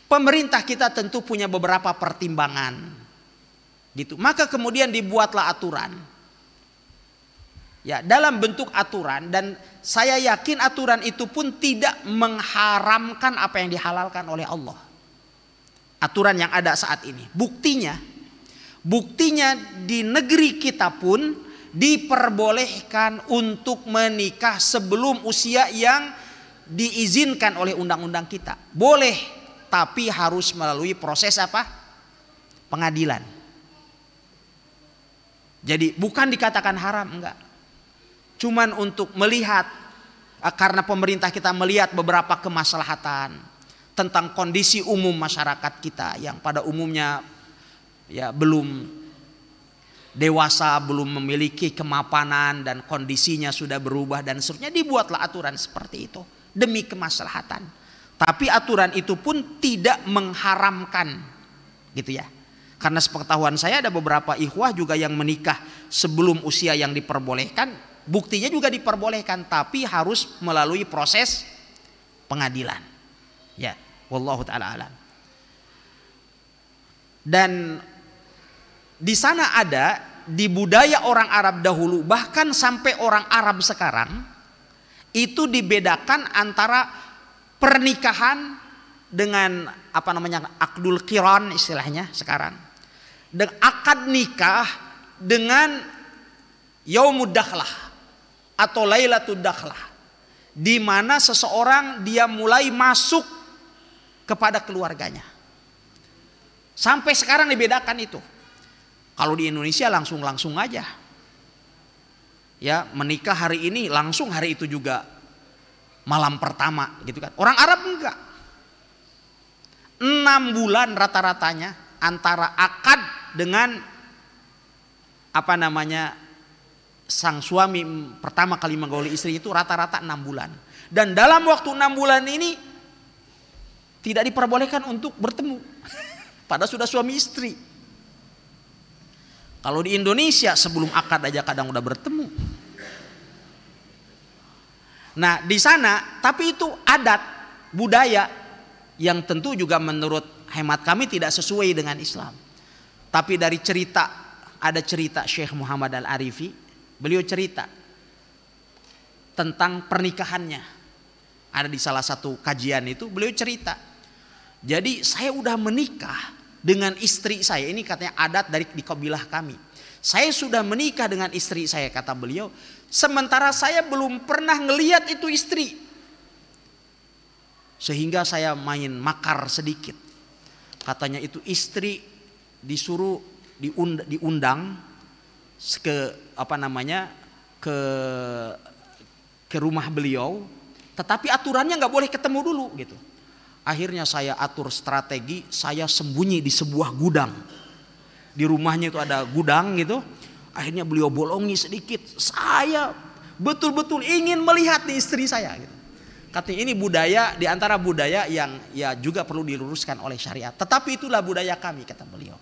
Pemerintah kita tentu punya beberapa pertimbangan. Gitu. Maka kemudian dibuatlah aturan ya dalam bentuk aturan dan saya yakin aturan itu pun tidak mengharamkan apa yang dihalalkan oleh Allah. Aturan yang ada saat ini. Buktinya buktinya di negeri kita pun diperbolehkan untuk menikah sebelum usia yang diizinkan oleh undang-undang kita. Boleh, tapi harus melalui proses apa? Pengadilan. Jadi bukan dikatakan haram enggak cuman untuk melihat eh, karena pemerintah kita melihat beberapa kemaslahatan tentang kondisi umum masyarakat kita yang pada umumnya ya belum dewasa, belum memiliki kemapanan dan kondisinya sudah berubah dan seterusnya dibuatlah aturan seperti itu demi kemaslahatan. Tapi aturan itu pun tidak mengharamkan gitu ya. Karena sepengetahuan saya ada beberapa ikhwah juga yang menikah sebelum usia yang diperbolehkan buktinya juga diperbolehkan tapi harus melalui proses pengadilan. Ya, wallahu taala alam. Dan di sana ada di budaya orang Arab dahulu bahkan sampai orang Arab sekarang itu dibedakan antara pernikahan dengan apa namanya akdul kiran istilahnya sekarang dengan akad nikah dengan yaumud dakhlah atau Lailatul Dakhlah di mana seseorang dia mulai masuk kepada keluarganya. Sampai sekarang dibedakan itu. Kalau di Indonesia langsung-langsung aja. Ya, menikah hari ini langsung hari itu juga malam pertama gitu kan. Orang Arab enggak. Enam bulan rata-ratanya antara akad dengan apa namanya sang suami pertama kali menggauli istri itu rata-rata enam bulan. Dan dalam waktu enam bulan ini tidak diperbolehkan untuk bertemu. Padahal sudah suami istri. Kalau di Indonesia sebelum akad aja kadang udah bertemu. Nah di sana tapi itu adat budaya yang tentu juga menurut hemat kami tidak sesuai dengan Islam. Tapi dari cerita ada cerita Syekh Muhammad Al Arifi Beliau cerita tentang pernikahannya. Ada di salah satu kajian itu beliau cerita. Jadi saya udah menikah dengan istri saya. Ini katanya adat dari di kabilah kami. Saya sudah menikah dengan istri saya kata beliau. Sementara saya belum pernah ngeliat itu istri. Sehingga saya main makar sedikit. Katanya itu istri disuruh diundang ke apa namanya ke ke rumah beliau tetapi aturannya nggak boleh ketemu dulu gitu akhirnya saya atur strategi saya sembunyi di sebuah gudang di rumahnya itu ada gudang gitu akhirnya beliau bolongi sedikit saya betul-betul ingin melihat di istri saya gitu. Katanya ini budaya di antara budaya yang ya juga perlu diluruskan oleh syariat. Tetapi itulah budaya kami kata beliau.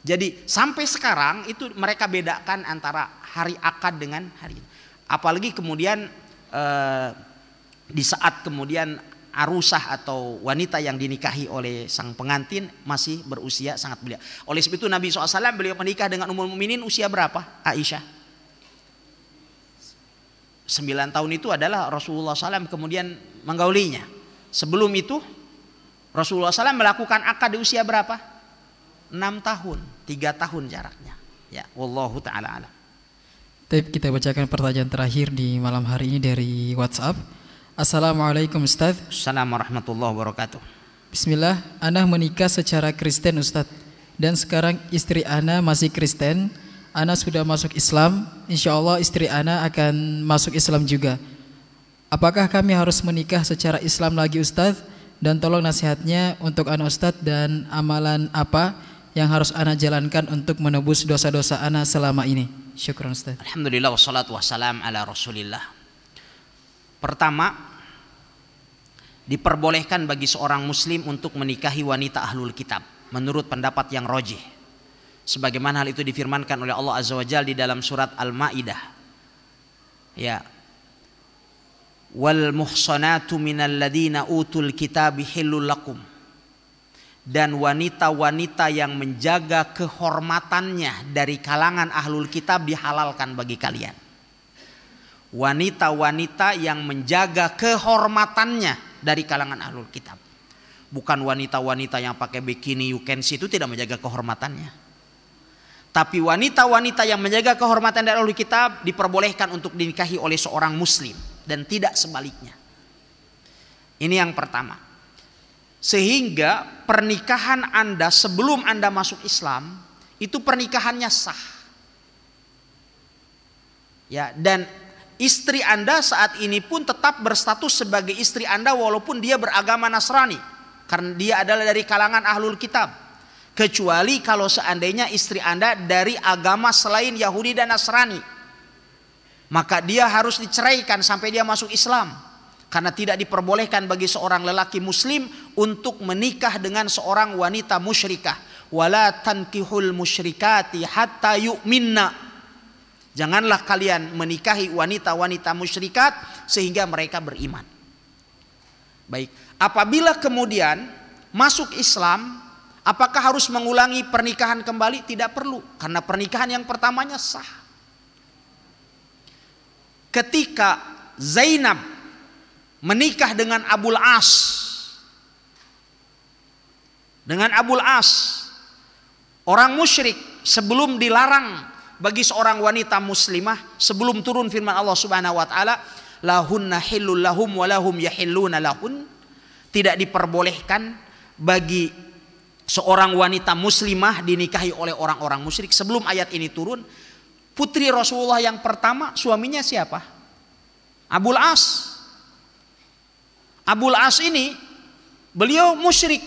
Jadi sampai sekarang itu mereka bedakan antara hari akad dengan hari apalagi kemudian eh, di saat kemudian arusah atau wanita yang dinikahi oleh sang pengantin masih berusia sangat belia. Oleh sebab itu Nabi SAW beliau menikah dengan umur muminin usia berapa? Aisyah. sembilan tahun itu adalah Rasulullah SAW kemudian menggaulinya. Sebelum itu Rasulullah SAW melakukan akad di usia berapa? 6 tahun, 3 tahun jaraknya. Ya, wallahu taala alam. kita bacakan pertanyaan terakhir di malam hari ini dari WhatsApp. Assalamualaikum Ustaz. Assalamualaikum warahmatullahi wabarakatuh. Bismillah, Ana menikah secara Kristen Ustaz. Dan sekarang istri Ana masih Kristen. Ana sudah masuk Islam. Insya Allah istri Ana akan masuk Islam juga. Apakah kami harus menikah secara Islam lagi Ustaz? Dan tolong nasihatnya untuk Ana Ustaz dan amalan apa yang harus anak jalankan untuk menebus dosa-dosa anak selama ini? Syukran Ustaz. Alhamdulillah wassalatu wassalam ala Rasulillah. Pertama, diperbolehkan bagi seorang muslim untuk menikahi wanita ahlul kitab menurut pendapat yang rojih sebagaimana hal itu difirmankan oleh Allah Azza wa Jalla di dalam surat Al-Maidah ya wal muhsanatu minal utul kitab hilul lakum dan wanita-wanita yang menjaga kehormatannya dari kalangan ahlul kitab dihalalkan bagi kalian. Wanita-wanita yang menjaga kehormatannya dari kalangan ahlul kitab. Bukan wanita-wanita yang pakai bikini you can see itu tidak menjaga kehormatannya. Tapi wanita-wanita yang menjaga kehormatan dari ahlul kitab diperbolehkan untuk dinikahi oleh seorang muslim dan tidak sebaliknya. Ini yang pertama. Sehingga pernikahan Anda sebelum Anda masuk Islam itu pernikahannya sah. Ya, dan istri Anda saat ini pun tetap berstatus sebagai istri Anda walaupun dia beragama Nasrani karena dia adalah dari kalangan Ahlul Kitab. Kecuali kalau seandainya istri Anda dari agama selain Yahudi dan Nasrani, maka dia harus diceraikan sampai dia masuk Islam. Karena tidak diperbolehkan bagi seorang lelaki muslim untuk menikah dengan seorang wanita musyrikah. Wala tankihul musyrikati hatta yu'minna. Janganlah kalian menikahi wanita-wanita musyrikat sehingga mereka beriman. Baik, apabila kemudian masuk Islam, apakah harus mengulangi pernikahan kembali? Tidak perlu, karena pernikahan yang pertamanya sah. Ketika Zainab menikah dengan Abul As. Dengan Abul As, orang musyrik sebelum dilarang bagi seorang wanita muslimah sebelum turun firman Allah Subhanahu wa taala lahunna hillul lahum wa lahum yahilluna lahun tidak diperbolehkan bagi seorang wanita muslimah dinikahi oleh orang-orang musyrik sebelum ayat ini turun putri Rasulullah yang pertama suaminya siapa Abul As Abul As ini beliau musyrik.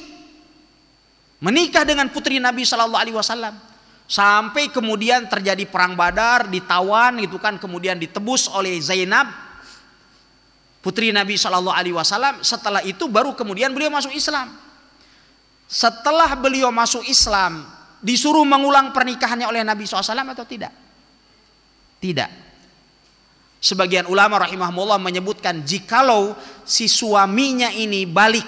Menikah dengan putri Nabi Shallallahu alaihi wasallam sampai kemudian terjadi perang Badar, ditawan gitu kan, kemudian ditebus oleh Zainab putri Nabi Shallallahu alaihi wasallam. Setelah itu baru kemudian beliau masuk Islam. Setelah beliau masuk Islam, disuruh mengulang pernikahannya oleh Nabi Shallallahu Alaihi Wasallam atau tidak? Tidak. Sebagian ulama rahimahullah menyebutkan jikalau si suaminya ini balik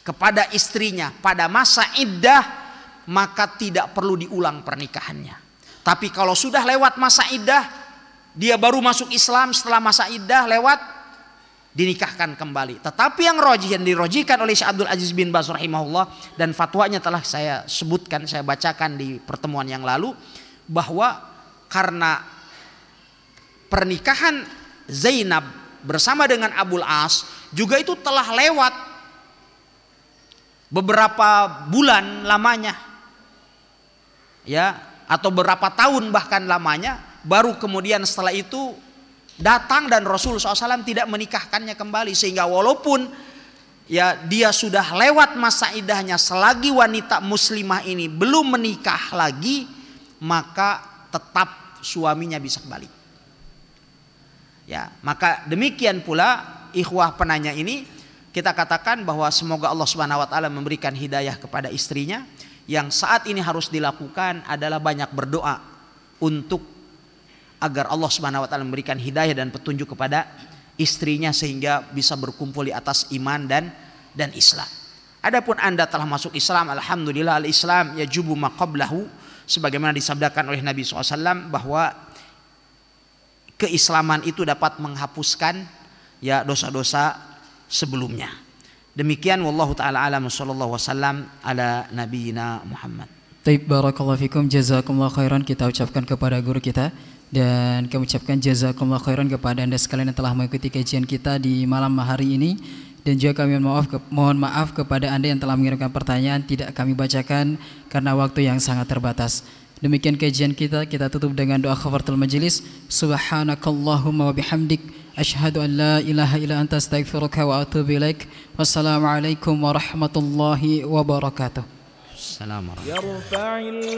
kepada istrinya pada masa iddah maka tidak perlu diulang pernikahannya. Tapi kalau sudah lewat masa iddah dia baru masuk Islam setelah masa iddah lewat dinikahkan kembali. Tetapi yang rojih yang dirojikan oleh Syekh Abdul Aziz bin Basrah rahimahullah dan fatwanya telah saya sebutkan, saya bacakan di pertemuan yang lalu bahwa karena pernikahan Zainab bersama dengan Abul As juga itu telah lewat beberapa bulan lamanya ya atau berapa tahun bahkan lamanya baru kemudian setelah itu datang dan Rasul SAW tidak menikahkannya kembali sehingga walaupun ya dia sudah lewat masa idahnya selagi wanita muslimah ini belum menikah lagi maka tetap suaminya bisa kembali Ya, maka demikian pula ikhwah penanya ini kita katakan bahwa semoga Allah Subhanahu wa taala memberikan hidayah kepada istrinya yang saat ini harus dilakukan adalah banyak berdoa untuk agar Allah Subhanahu wa taala memberikan hidayah dan petunjuk kepada istrinya sehingga bisa berkumpul di atas iman dan dan Islam. Adapun Anda telah masuk Islam, alhamdulillah al-Islam yajubu maqablahu sebagaimana disabdakan oleh Nabi SAW bahwa keislaman itu dapat menghapuskan ya dosa-dosa sebelumnya. Demikian wallahu taala alam sallallahu wasallam ala nabiyina Muhammad. Taib barakallahu fikum jazakumullah khairan kita ucapkan kepada guru kita dan kami ucapkan jazakumullah khairan kepada Anda sekalian yang telah mengikuti kajian kita di malam hari ini dan juga kami mohon maaf, mohon maaf kepada Anda yang telah mengirimkan pertanyaan tidak kami bacakan karena waktu yang sangat terbatas. Demikian kajian kita. Kita tutup dengan doa kafaratul majelis. Subhanakallahumma wa bihamdik asyhadu an la ilaha illa anta astaghfiruka wa atubu ilaik. Wassalamualaikum warahmatullahi wabarakatuh. Assalamualaikum.